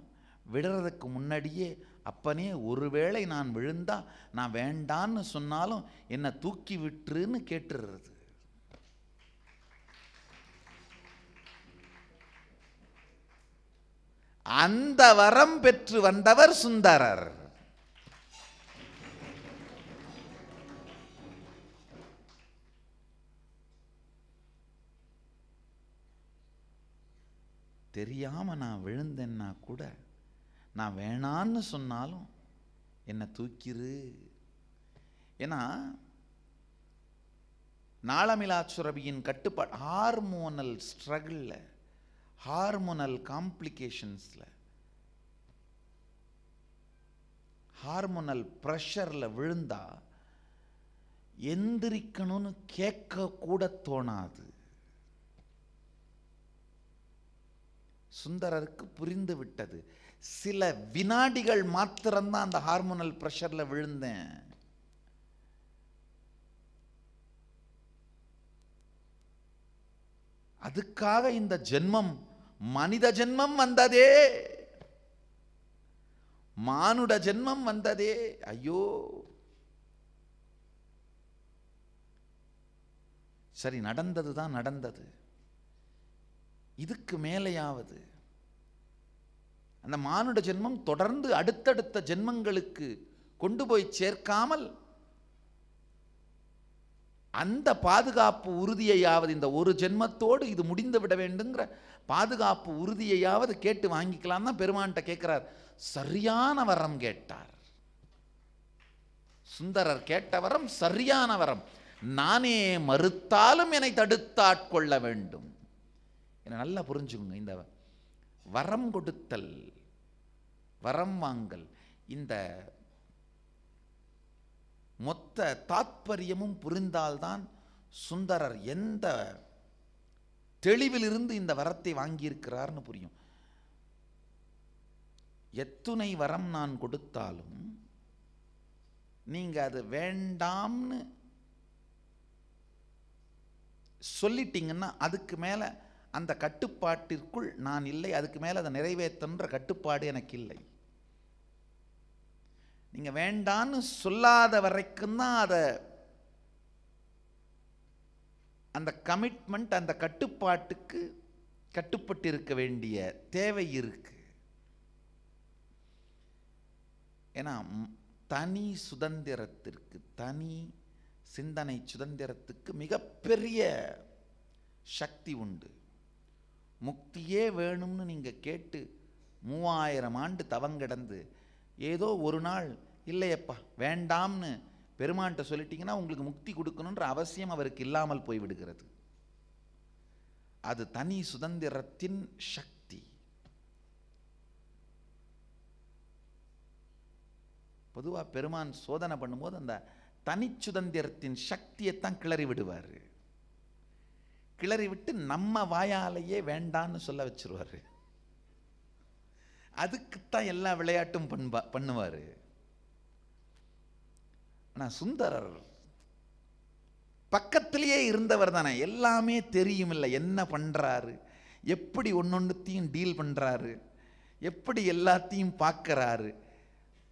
விடுறதுக்கு முன்னாடியே அப்பனே ஒருவேளை நான் விழுந்தா நான் வேண்டான்னு சொன்னாலும் என்னை தூக்கி விட்டுருன்னு கேட்டுடுறது அந்த வரம் பெற்று வந்தவர் சுந்தரர் தெரியாமல் நான் விழுந்தேன்னா கூட நான் வேணான்னு சொன்னாலும் என்னை தூக்கிரு ஏன்னா நாளமிலா சுரபியின் கட்டுப்பாடு ஹார்மோனல் ஸ்ட்ரகிளில் ஹார்மோனல் காம்ப்ளிகேஷன்ஸில் ஹார்மோனல் ப்ரெஷரில் விழுந்தால் எந்திரிக்கணும்னு கேட்க கூட தோணாது சுந்தரருக்கு புரிந்து விட்டது சில வினாடிகள் மாத்திரம்தான் அந்த ஹார்மோனல் ப்ரெஷரில் விழுந்தேன் அதுக்காக இந்த ஜென்மம் மனித ஜென்மம் வந்ததே மானுட ஜென்மம் வந்ததே ஐயோ சரி நடந்தது தான் நடந்தது இதுக்கு மேலேயாவது அந்த மானுட ஜென்மம் தொடர்ந்து அடுத்தடுத்த ஜென்மங்களுக்கு கொண்டு போய் சேர்க்காமல் அந்த பாதுகாப்பு உறுதியையாவது இந்த ஒரு ஜென்மத்தோடு இது முடிந்து விட வேண்டுங்கிற பாதுகாப்பு உறுதியையாவது கேட்டு வாங்கிக்கலாம் தான் பெருமான்கிட்ட கேட்குறார் சரியான வரம் கேட்டார் சுந்தரர் கேட்ட வரம் சரியான வரம் நானே மறுத்தாலும் என்னை தடுத்தாட்கொள்ள வேண்டும் என்னை நல்லா புரிஞ்சுக்கோங்க இந்த வரம் கொடுத்தல் வரம் வாங்கல் இந்த மொத்த தாத்பரியமும் புரிந்தால்தான் சுந்தரர் எந்த தெளிவிலிருந்து இந்த வரத்தை வாங்கியிருக்கிறார்னு புரியும் எத்துணை வரம் நான் கொடுத்தாலும் நீங்கள் அது வேண்டாம்னு சொல்லிட்டீங்கன்னா அதுக்கு மேலே அந்த கட்டுப்பாட்டிற்குள் நான் இல்லை அதுக்கு மேலே அதை நிறைவேற்றுன்ற கட்டுப்பாடு எனக்கு இல்லை நீங்கள் வேண்டான்னு சொல்லாத வரைக்கும் தான் அதை அந்த கமிட்மெண்ட் அந்த கட்டுப்பாட்டுக்கு கட்டுப்பட்டிருக்க வேண்டிய தேவை இருக்கு ஏன்னா தனி சுதந்திரத்திற்கு தனி சிந்தனை சுதந்திரத்துக்கு மிகப்பெரிய சக்தி உண்டு முக்தியே வேணும்னு நீங்கள் கேட்டு மூவாயிரம் ஆண்டு தவங்கிடந்து ஏதோ ஒரு நாள் இல்லையப்பா வேண்டாம்னு பெருமான்கிட்ட சொல்லிட்டீங்கன்னா உங்களுக்கு முக்தி கொடுக்கணுன்ற அவசியம் அவருக்கு இல்லாமல் போய்விடுகிறது அது தனி சுதந்திரத்தின் சக்தி பொதுவாக பெருமான் சோதனை பண்ணும்போது அந்த தனி சுதந்திரத்தின் சக்தியைத்தான் கிளறி விடுவார் கிளறி விட்டு நம்ம வாயாலேயே வேண்டான்னு சொல்ல வச்சிருவார் அதுக்குத்தான் எல்லா விளையாட்டும் பண்பா பண்ணுவார் ஆனால் சுந்தரர் பக்கத்திலேயே இருந்தவர் தானே எல்லாமே தெரியும் இல்லை என்ன பண்ணுறாரு எப்படி ஒன்றொன்றுத்தையும் டீல் பண்ணுறாரு எப்படி எல்லாத்தையும் பார்க்குறாரு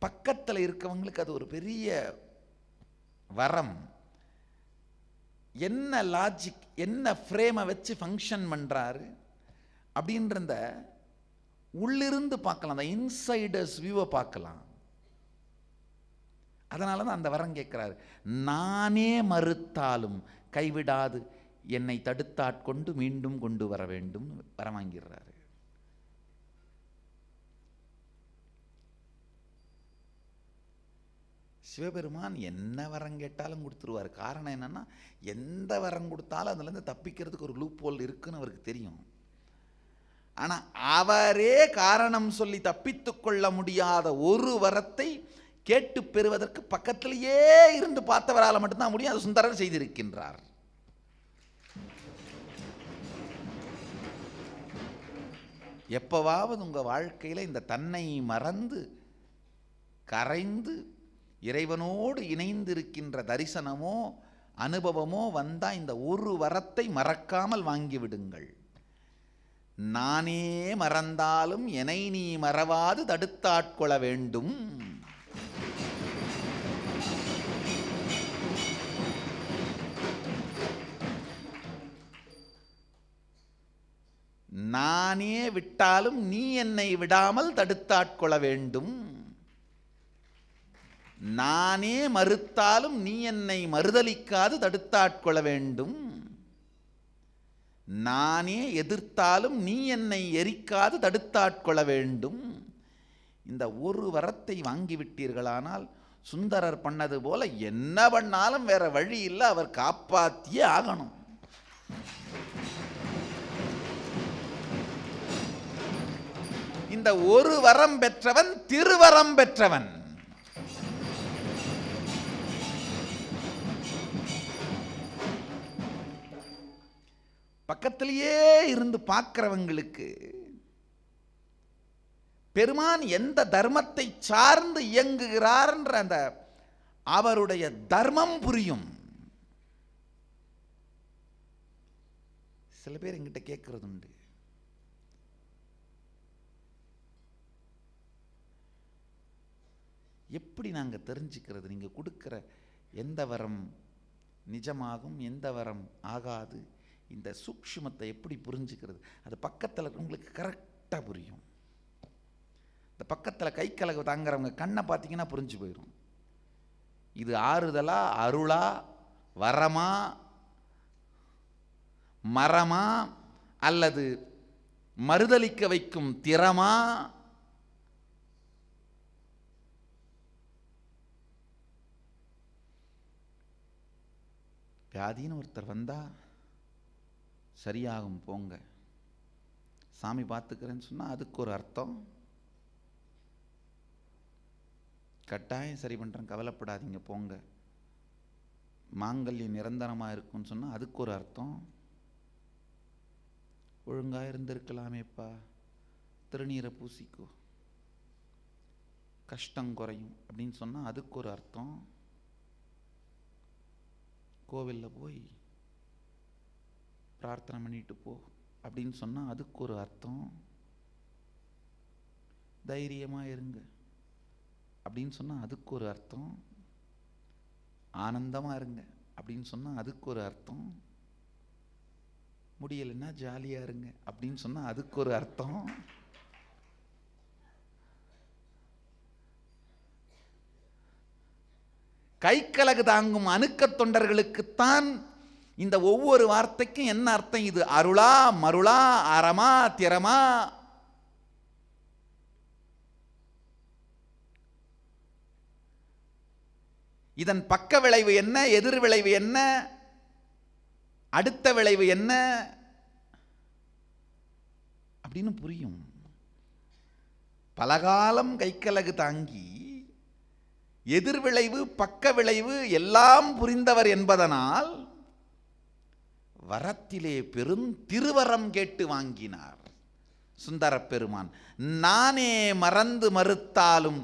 பக்கத்தில் இருக்கவங்களுக்கு அது ஒரு பெரிய வரம் என்ன லாஜிக் என்ன ஃப்ரேமை வச்சு ஃபங்க்ஷன் பண்ணுறாரு அப்படின்றத உள்ளிருந்து பார்க்கலாம் அந்த இன்சைடர்ஸ் வியூவை பார்க்கலாம் அதனால தான் அந்த வரம் கேட்குறாரு நானே மறுத்தாலும் கைவிடாது என்னை தடுத்தாட்கொண்டு மீண்டும் கொண்டு வர வேண்டும் வரம் வாங்கிடுறாரு சிவபெருமான் என்ன வரம் கேட்டாலும் கொடுத்துருவார் காரணம் என்னென்னா எந்த வரம் கொடுத்தாலும் அதுலேருந்து தப்பிக்கிறதுக்கு ஒரு லூப் ஹோல் இருக்குன்னு அவருக்கு தெரியும் ஆனால் அவரே காரணம் சொல்லி தப்பித்து கொள்ள முடியாத ஒரு வரத்தை கேட்டு பெறுவதற்கு பக்கத்திலேயே இருந்து பார்த்தவரால் மட்டும்தான் முடியும் அது சுந்தரர் செய்திருக்கின்றார் எப்போவாவது உங்கள் வாழ்க்கையில் இந்த தன்னை மறந்து கரைந்து இறைவனோடு இணைந்திருக்கின்ற தரிசனமோ அனுபவமோ வந்தால் இந்த ஒரு வரத்தை மறக்காமல் வாங்கிவிடுங்கள் நானே மறந்தாலும் என்னை நீ மறவாது தடுத்தாட்கொள்ள வேண்டும் நானே விட்டாலும் நீ என்னை விடாமல் தடுத்தாட்கொள்ள வேண்டும் நானே மறுத்தாலும் நீ என்னை மறுதலிக்காது தடுத்தாட்கொள்ள வேண்டும் நானே எதிர்த்தாலும் நீ என்னை எரிக்காது தடுத்தாட்கொள்ள வேண்டும் இந்த ஒரு வரத்தை வாங்கிவிட்டீர்களானால் சுந்தரர் பண்ணது போல என்ன பண்ணாலும் வேற வழி இல்லை அவர் காப்பாற்றியே ஆகணும் இந்த ஒரு வரம் பெற்றவன் திருவரம் பெற்றவன் பக்கத்திலேயே இருந்து பார்க்கிறவங்களுக்கு பெருமான் எந்த தர்மத்தை சார்ந்து இயங்குகிறார்ன்ற அந்த அவருடைய தர்மம் புரியும் சில பேர் எங்கிட்ட கேட்கறது உண்டு எப்படி நாங்கள் தெரிஞ்சுக்கிறது நீங்கள் கொடுக்குற எந்த வரம் நிஜமாகும் எந்த வரம் ஆகாது இந்த சூக்ஷமத்தை எப்படி புரிஞ்சுக்கிறது அது பக்கத்தில் உங்களுக்கு கரெக்டாக புரியும் இந்த பக்கத்தில் கை கலக தாங்கிறவங்க கண்ணை பார்த்தீங்கன்னா புரிஞ்சு போயிடும் இது ஆறுதலா அருளா வரமா மரமா அல்லது மறுதளிக்க வைக்கும் திறமா வியாதின்னு ஒருத்தர் வந்தால் சரியாகும் போங்க சாமி பார்த்துக்கிறேன்னு சொன்னால் அதுக்கு ஒரு அர்த்தம் கட்டாயம் சரி பண்ணுறேன் கவலைப்படாதீங்க போங்க மாங்கல்யம் நிரந்தரமாக இருக்கும்னு சொன்னால் அதுக்கு ஒரு அர்த்தம் ஒழுங்காக இருந்திருக்கலாமேப்பா திருநீரை பூசிக்கோ கஷ்டம் குறையும் அப்படின்னு சொன்னால் அதுக்கு ஒரு அர்த்தம் கோவிலில் போய் பிரார்த்தனை பண்ணிட்டு போ அப்படின்னு சொன்னால் அதுக்கு ஒரு அர்த்தம் தைரியமாக இருங்க அப்படின்னு சொன்னால் அதுக்கு ஒரு அர்த்தம் ஆனந்தமாக இருங்க அப்படின்னு சொன்னால் அதுக்கு ஒரு அர்த்தம் முடியலைன்னா ஜாலியாக இருங்க அப்படின்னு சொன்னால் அதுக்கு ஒரு அர்த்தம் கைக்கலகு தாங்கும் அணுக்க தொண்டர்களுக்குத்தான் இந்த ஒவ்வொரு வார்த்தைக்கும் என்ன அர்த்தம் இது அருளா மருளா அறமா திறமா இதன் பக்க விளைவு என்ன எதிர் விளைவு என்ன அடுத்த விளைவு என்ன அப்படின்னு புரியும் பலகாலம் கைக்கலகு தாங்கி எதிர்விளைவு பக்க விளைவு எல்லாம் புரிந்தவர் என்பதனால் வரத்திலே பெரும் திருவரம் கேட்டு வாங்கினார் சுந்தர பெருமான் நானே மறந்து மறுத்தாலும்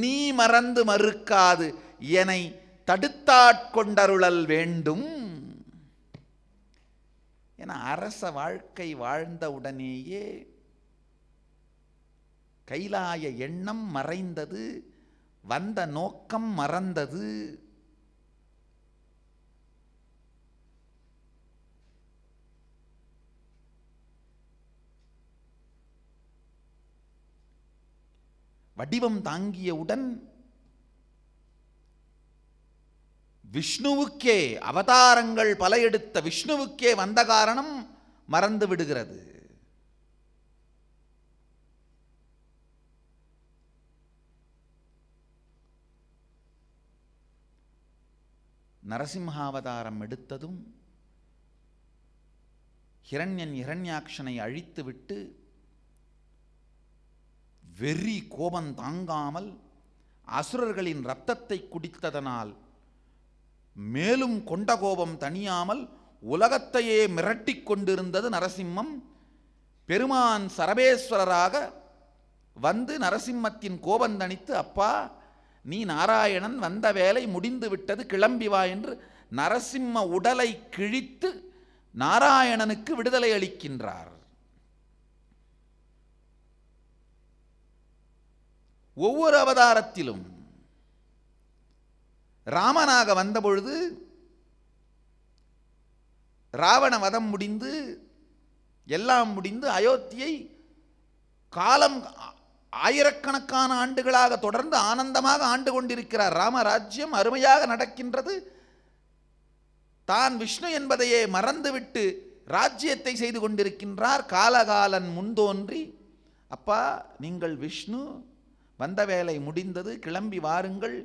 நீ மறந்து மறுக்காது என்னை தடுத்தாட்கொண்டருளல் வேண்டும் என அரச வாழ்க்கை வாழ்ந்த உடனேயே கைலாய எண்ணம் மறைந்தது வந்த நோக்கம் மறந்தது வடிவம் தாங்கியவுடன் விஷ்ணுவுக்கே அவதாரங்கள் பல எடுத்த விஷ்ணுவுக்கே வந்த காரணம் மறந்து விடுகிறது நரசிம்ஹாவதாரம் எடுத்ததும் ஹிரண்யன் ஹிரண்யாட்சனை அழித்துவிட்டு வெறி கோபம் தாங்காமல் அசுரர்களின் இரத்தத்தை குடித்ததனால் மேலும் கொண்ட கோபம் தணியாமல் உலகத்தையே மிரட்டி கொண்டிருந்தது நரசிம்மம் பெருமான் சரபேஸ்வரராக வந்து நரசிம்மத்தின் கோபம் தணித்து அப்பா நீ நாராயணன் வந்த வேலை முடிந்து விட்டது கிளம்பி வா என்று நரசிம்ம உடலை கிழித்து நாராயணனுக்கு விடுதலை அளிக்கின்றார் ஒவ்வொரு அவதாரத்திலும் ராமனாக வந்தபொழுது ராவண வதம் முடிந்து எல்லாம் முடிந்து அயோத்தியை காலம் ஆயிரக்கணக்கான ஆண்டுகளாக தொடர்ந்து ஆனந்தமாக ஆண்டு கொண்டிருக்கிறார் ராமராஜ்யம் அருமையாக நடக்கின்றது தான் விஷ்ணு என்பதையே மறந்துவிட்டு ராஜ்யத்தை செய்து கொண்டிருக்கின்றார் காலகாலன் முன்தோன்றி அப்பா நீங்கள் விஷ்ணு வந்த வேலை முடிந்தது கிளம்பி வாருங்கள்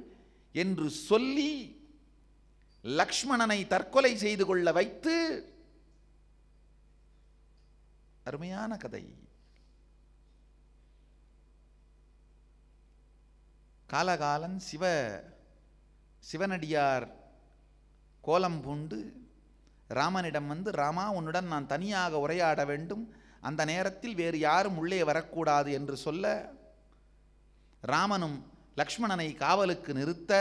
என்று சொல்லி லக்ஷ்மணனை தற்கொலை செய்து கொள்ள வைத்து அருமையான கதை காலகாலன் சிவ சிவனடியார் கோலம் பூண்டு ராமனிடம் வந்து ராமா உன்னுடன் நான் தனியாக உரையாட வேண்டும் அந்த நேரத்தில் வேறு யாரும் உள்ளே வரக்கூடாது என்று சொல்ல ராமனும் லக்ஷ்மணனை காவலுக்கு நிறுத்த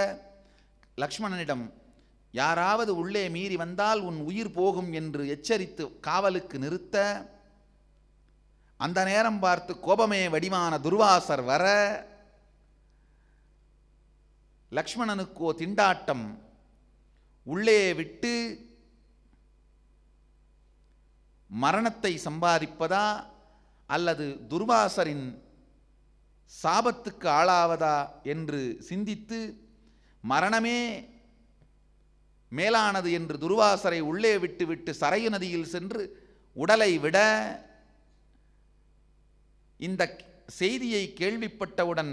லக்ஷ்மணனிடம் யாராவது உள்ளே மீறி வந்தால் உன் உயிர் போகும் என்று எச்சரித்து காவலுக்கு நிறுத்த அந்த நேரம் பார்த்து கோபமே வடிவான துர்வாசர் வர லக்ஷ்மணனுக்கோ திண்டாட்டம் உள்ளே விட்டு மரணத்தை சம்பாதிப்பதா அல்லது துர்வாசரின் சாபத்துக்கு ஆளாவதா என்று சிந்தித்து மரணமே மேலானது என்று துர்வாசரை உள்ளே விட்டுவிட்டு சரையு நதியில் சென்று உடலை விட இந்த செய்தியை கேள்விப்பட்டவுடன்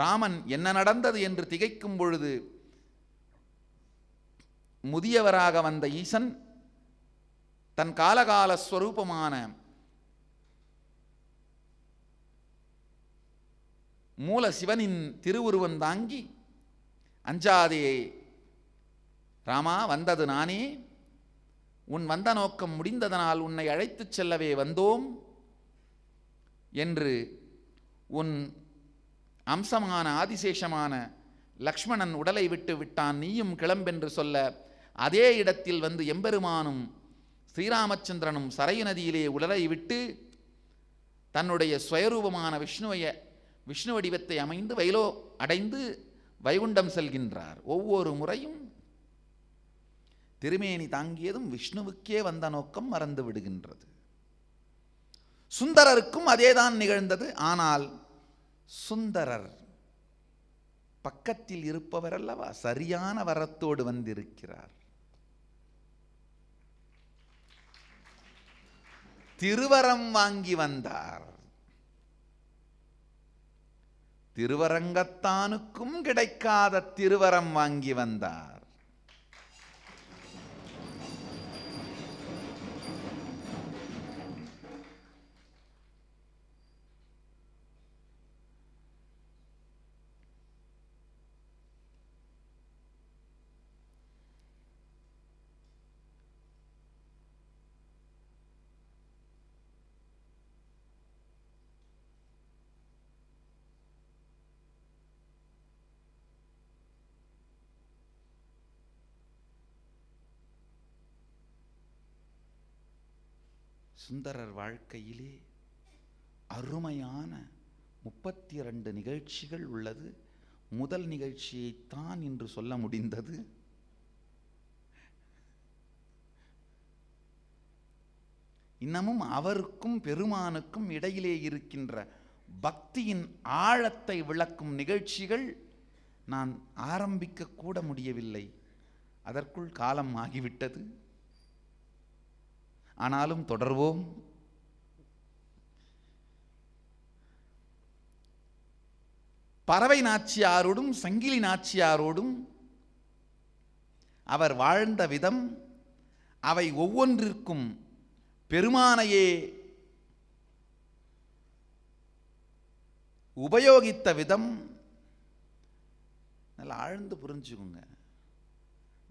ராமன் என்ன நடந்தது என்று திகைக்கும் பொழுது முதியவராக வந்த ஈசன் தன் காலகால ஸ்வரூபமான மூல சிவனின் திருவுருவன் தாங்கி அஞ்சாதே ராமா வந்தது நானே உன் வந்த நோக்கம் முடிந்ததனால் உன்னை அழைத்துச் செல்லவே வந்தோம் என்று உன் அம்சமான ஆதிசேஷமான லக்ஷ்மணன் உடலை விட்டு விட்டான் நீயும் கிளம்பென்று சொல்ல அதே இடத்தில் வந்து எம்பெருமானும் ஸ்ரீராமச்சந்திரனும் சரையு நதியிலே உடலை விட்டு தன்னுடைய ஸ்வயரூபமான விஷ்ணுவை விஷ்ணு வடிவத்தை அமைந்து வயலோ அடைந்து வைகுண்டம் செல்கின்றார் ஒவ்வொரு முறையும் திருமேனி தாங்கியதும் விஷ்ணுவுக்கே வந்த நோக்கம் மறந்து விடுகின்றது சுந்தரருக்கும் அதேதான் நிகழ்ந்தது ஆனால் சுந்தரர் பக்கத்தில் இருப்பவர் அல்லவா சரியான வரத்தோடு வந்திருக்கிறார் திருவரம் வாங்கி வந்தார் திருவரங்கத்தானுக்கும் கிடைக்காத திருவரம் வாங்கி வந்தார் சுந்தரர் வாழ்க்கையிலே அருமையான முப்பத்தி இரண்டு நிகழ்ச்சிகள் உள்ளது முதல் நிகழ்ச்சியைத்தான் என்று சொல்ல முடிந்தது இன்னமும் அவருக்கும் பெருமானுக்கும் இடையிலே இருக்கின்ற பக்தியின் ஆழத்தை விளக்கும் நிகழ்ச்சிகள் நான் ஆரம்பிக்க கூட முடியவில்லை அதற்குள் காலம் ஆகிவிட்டது ஆனாலும் தொடர்வோம் பறவை நாச்சியாரோடும் சங்கிலி நாச்சியாரோடும் அவர் வாழ்ந்த விதம் அவை ஒவ்வொன்றிற்கும் பெருமானையே உபயோகித்த விதம் நல்லா ஆழ்ந்து புரிஞ்சுக்கோங்க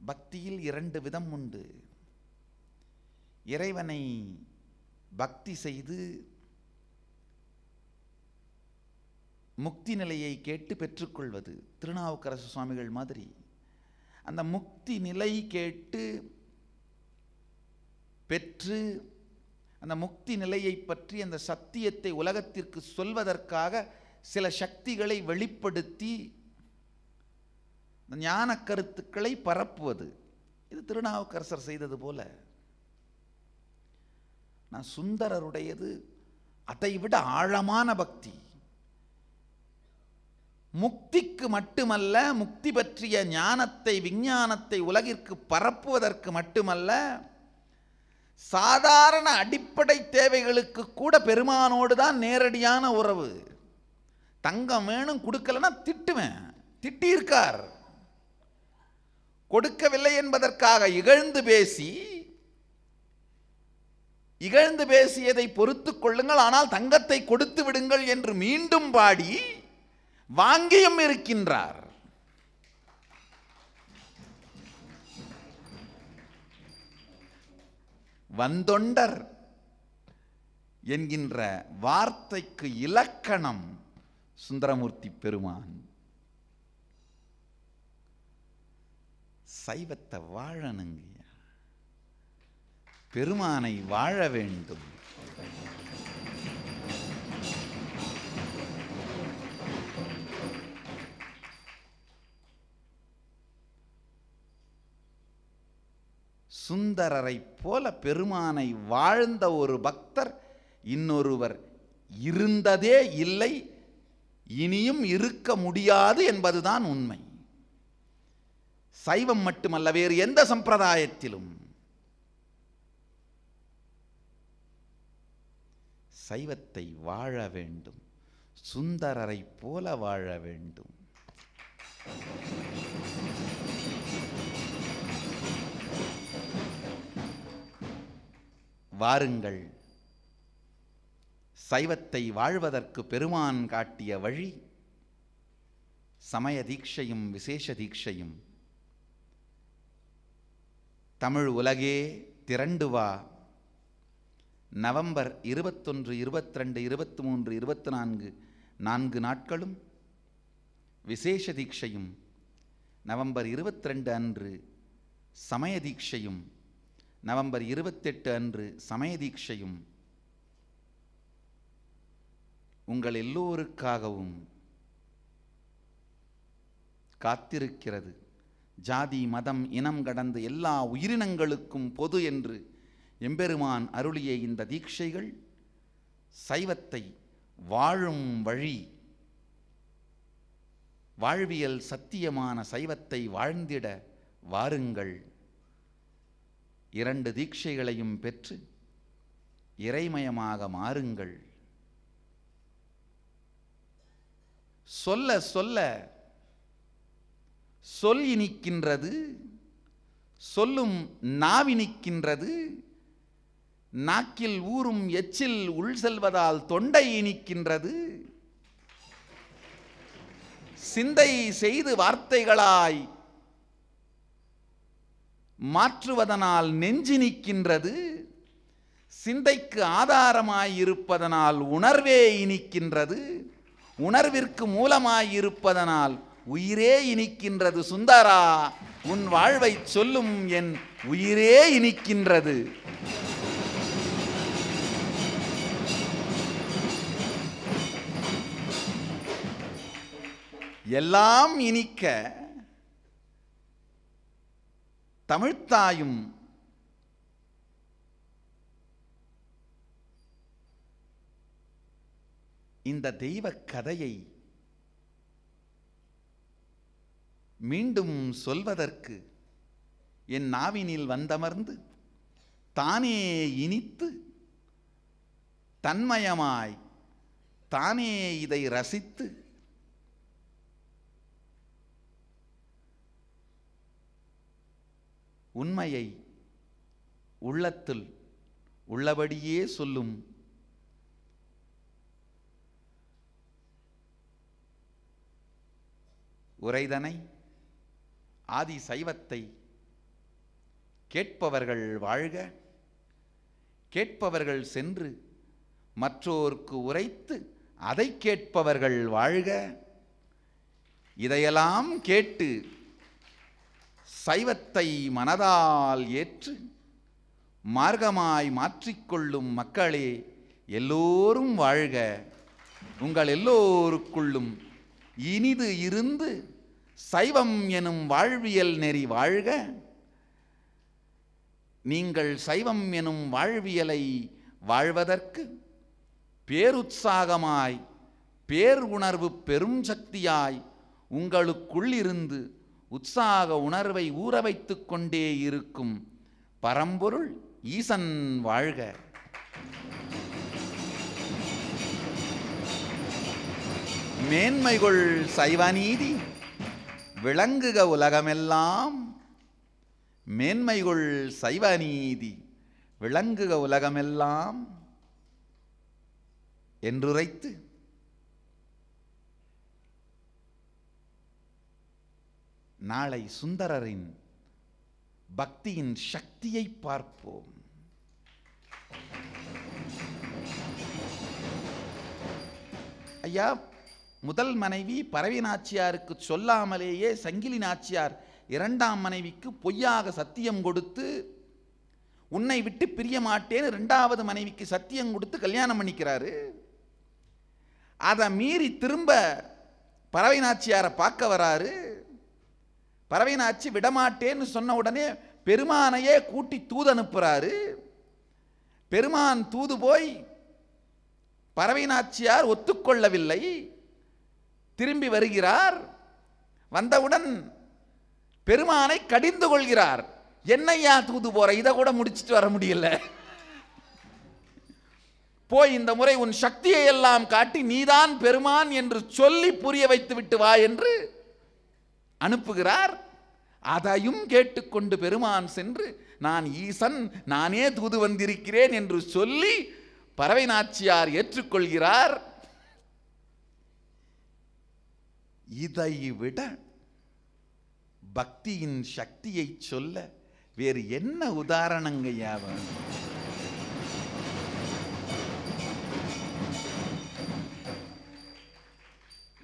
பக்தியில் இரண்டு விதம் உண்டு இறைவனை பக்தி செய்து முக்தி நிலையை கேட்டு பெற்றுக்கொள்வது திருநாவுக்கரசு சுவாமிகள் மாதிரி அந்த முக்தி நிலை கேட்டு பெற்று அந்த முக்தி நிலையை பற்றி அந்த சத்தியத்தை உலகத்திற்கு சொல்வதற்காக சில சக்திகளை வெளிப்படுத்தி ஞான கருத்துக்களை பரப்புவது இது திருநாவுக்கரசர் செய்தது போல நான் சுந்தரருடையது அதை விட ஆழமான பக்தி முக்திக்கு மட்டுமல்ல முக்தி பற்றிய ஞானத்தை விஞ்ஞானத்தை உலகிற்கு பரப்புவதற்கு மட்டுமல்ல சாதாரண அடிப்படை தேவைகளுக்கு கூட பெருமானோடு தான் நேரடியான உறவு தங்கம் வேணும் கொடுக்கலன்னா திட்டுவேன் திட்டியிருக்கார் கொடுக்கவில்லை என்பதற்காக இகழ்ந்து பேசி இகழ்ந்து பேசியதை பொறுத்து கொள்ளுங்கள் ஆனால் தங்கத்தை கொடுத்து விடுங்கள் என்று மீண்டும் பாடி வாங்கியும் இருக்கின்றார் வந்தொண்டர் என்கின்ற வார்த்தைக்கு இலக்கணம் சுந்தரமூர்த்தி பெருமான் சைவத்தை வாழனுங்க பெருமானை வாழ வேண்டும் சுந்தரரை போல பெருமானை வாழ்ந்த ஒரு பக்தர் இன்னொருவர் இருந்ததே இல்லை இனியும் இருக்க முடியாது என்பதுதான் உண்மை சைவம் மட்டுமல்ல வேறு எந்த சம்பிரதாயத்திலும் சைவத்தை வாழ வேண்டும் சுந்தரரை போல வாழ வேண்டும் வாருங்கள் சைவத்தை வாழ்வதற்கு பெருமான் காட்டிய வழி சமய தீட்சையும் விசேஷ தீட்சையும் தமிழ் உலகே திரண்டு வா நவம்பர் இருபத்தொன்று ரெண்டு இருபத்தி மூன்று இருபத்தி நான்கு நான்கு நாட்களும் விசேஷ தீட்சையும் நவம்பர் இருபத்தி ரெண்டு அன்று சமய தீட்சையும் நவம்பர் இருபத்தெட்டு அன்று சமய தீட்சையும் உங்கள் எல்லோருக்காகவும் காத்திருக்கிறது ஜாதி மதம் இனம் கடந்த எல்லா உயிரினங்களுக்கும் பொது என்று எம்பெருமான் அருளிய இந்த தீட்சைகள் சைவத்தை வாழும் வழி வாழ்வியல் சத்தியமான சைவத்தை வாழ்ந்திட வாருங்கள் இரண்டு தீட்சைகளையும் பெற்று இறைமயமாக மாறுங்கள் சொல்ல சொல்ல சொல் இனிக்கின்றது சொல்லும் நாவினிக்கின்றது நாக்கில் ஊறும் எச்சில் உள் செல்வதால் தொண்டை இனிக்கின்றது சிந்தை செய்து வார்த்தைகளாய் மாற்றுவதனால் நெஞ்சு நிற்கின்றது சிந்தைக்கு ஆதாரமாய் இருப்பதனால் உணர்வே இனிக்கின்றது உணர்விற்கு மூலமாய் இருப்பதனால் உயிரே இனிக்கின்றது சுந்தரா உன் வாழ்வை சொல்லும் என் உயிரே இனிக்கின்றது எல்லாம் இனிக்க தமிழ்த்தாயும் இந்த தெய்வ கதையை மீண்டும் சொல்வதற்கு என் நாவினில் வந்தமர்ந்து தானே இனித்து தன்மயமாய் தானே இதை ரசித்து உண்மையை உள்ளத்தில் உள்ளபடியே சொல்லும் உரைதனை ஆதி சைவத்தை கேட்பவர்கள் வாழ்க கேட்பவர்கள் சென்று மற்றோர்க்கு உரைத்து அதை கேட்பவர்கள் வாழ்க இதையெல்லாம் கேட்டு சைவத்தை மனதால் ஏற்று மார்க்கமாய் மாற்றிக்கொள்ளும் மக்களே எல்லோரும் வாழ்க உங்கள் எல்லோருக்குள்ளும் இனிது இருந்து சைவம் எனும் வாழ்வியல் நெறி வாழ்க நீங்கள் சைவம் எனும் வாழ்வியலை வாழ்வதற்கு பேருற்சாகமாய் பேர் உணர்வு பெரும் சக்தியாய் உங்களுக்குள்ளிருந்து உற்சாக உணர்வை ஊற வைத்து கொண்டே இருக்கும் பரம்பொருள் ஈசன் வாழ்க மேன்மைகள் சைவநீதி விளங்குக உலகமெல்லாம் மேன்மைகள் சைவநீதி விளங்குக உலகமெல்லாம் என்றுரைத்து நாளை சுந்தரரின் பக்தியின் சக்தியை பார்ப்போம் ஐயா முதல் மனைவி பரவி நாச்சியாருக்கு சொல்லாமலேயே சங்கிலி நாச்சியார் இரண்டாம் மனைவிக்கு பொய்யாக சத்தியம் கொடுத்து உன்னை விட்டு பிரிய மாட்டேன்னு ரெண்டாவது மனைவிக்கு சத்தியம் கொடுத்து கல்யாணம் பண்ணிக்கிறாரு அதை மீறி திரும்ப பறவை நாச்சியாரை பார்க்க வராரு பறவைனாச்சு விடமாட்டேன்னு சொன்ன உடனே பெருமானையே கூட்டி தூது அனுப்புகிறாரு பெருமான் தூது போய் பறவை நாச்சியார் ஒத்துக்கொள்ளவில்லை திரும்பி வருகிறார் வந்தவுடன் பெருமானை கடிந்து கொள்கிறார் என்னையா தூது போற இதை கூட முடிச்சுட்டு வர முடியல போய் இந்த முறை உன் சக்தியை எல்லாம் காட்டி நீதான் பெருமான் என்று சொல்லி புரிய வைத்து விட்டு வா என்று அனுப்புகிறார் அதையும் கேட்டுக்கொண்டு பெருமான் சென்று நான் ஈசன் நானே தூது வந்திருக்கிறேன் என்று சொல்லி பறவை நாச்சியார் ஏற்றுக்கொள்கிறார் இதை விட பக்தியின் சக்தியை சொல்ல வேறு என்ன உதாரணங்கய்யாவ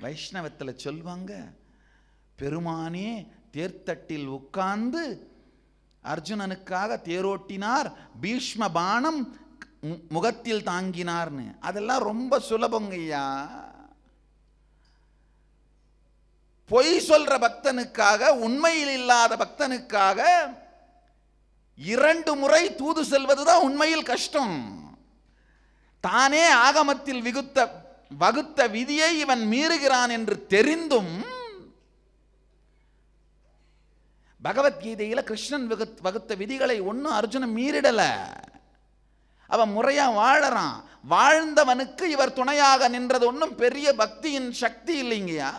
வைஷ்ணவத்தில் சொல்வாங்க பெருமானே தேர்த்தட்டில் உட்கார்ந்து அர்ஜுனனுக்காக தேரோட்டினார் பீஷ்ம பானம் முகத்தில் தாங்கினார்னு அதெல்லாம் ரொம்ப ஐயா பொய் சொல்ற பக்தனுக்காக உண்மையில் இல்லாத பக்தனுக்காக இரண்டு முறை தூது செல்வதுதான் உண்மையில் கஷ்டம் தானே ஆகமத்தில் விகுத்த வகுத்த விதியை இவன் மீறுகிறான் என்று தெரிந்தும் பகவத்கீதையில் கிருஷ்ணன் வகுத் வகுத்த விதிகளை ஒன்றும் அர்ஜுனன் மீறிடலை அவன் முறையாக வாழறான் வாழ்ந்தவனுக்கு இவர் துணையாக நின்றது ஒன்றும் பெரிய பக்தியின் சக்தி இல்லைங்கயா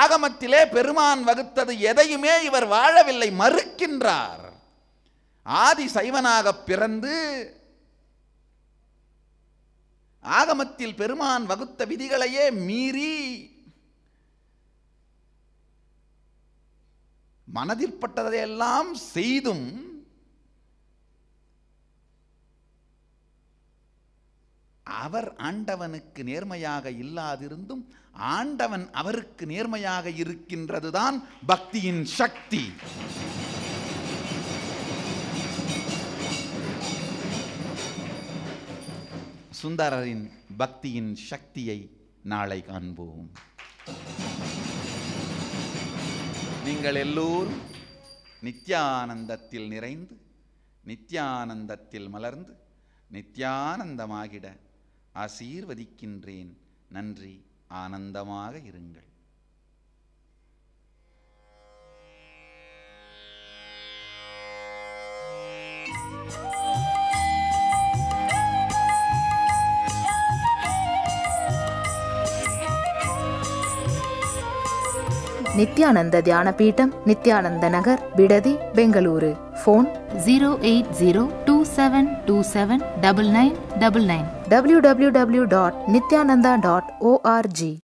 ஆகமத்திலே பெருமான் வகுத்தது எதையுமே இவர் வாழவில்லை மறுக்கின்றார் ஆதி சைவனாக பிறந்து ஆகமத்தில் பெருமான் வகுத்த விதிகளையே மீறி மனதில் பட்டதையெல்லாம் செய்தும் அவர் ஆண்டவனுக்கு நேர்மையாக இல்லாதிருந்தும் ஆண்டவன் அவருக்கு நேர்மையாக இருக்கின்றதுதான் பக்தியின் சக்தி சுந்தரரின் பக்தியின் சக்தியை நாளை காண்போம் நீங்கள் எல்லோரும் நித்யானந்தத்தில் நிறைந்து நித்யானந்தத்தில் மலர்ந்து நித்யானந்தமாகிட ஆசீர்வதிக்கின்றேன் நன்றி ஆனந்தமாக இருங்கள் Thank you. Nithyananda Dhyana Peetam Nithyananda Nagar Bidadi Bengaluru phone zero eight zero two seven two seven double nine double nine W W W dot Nithyananda dot O R G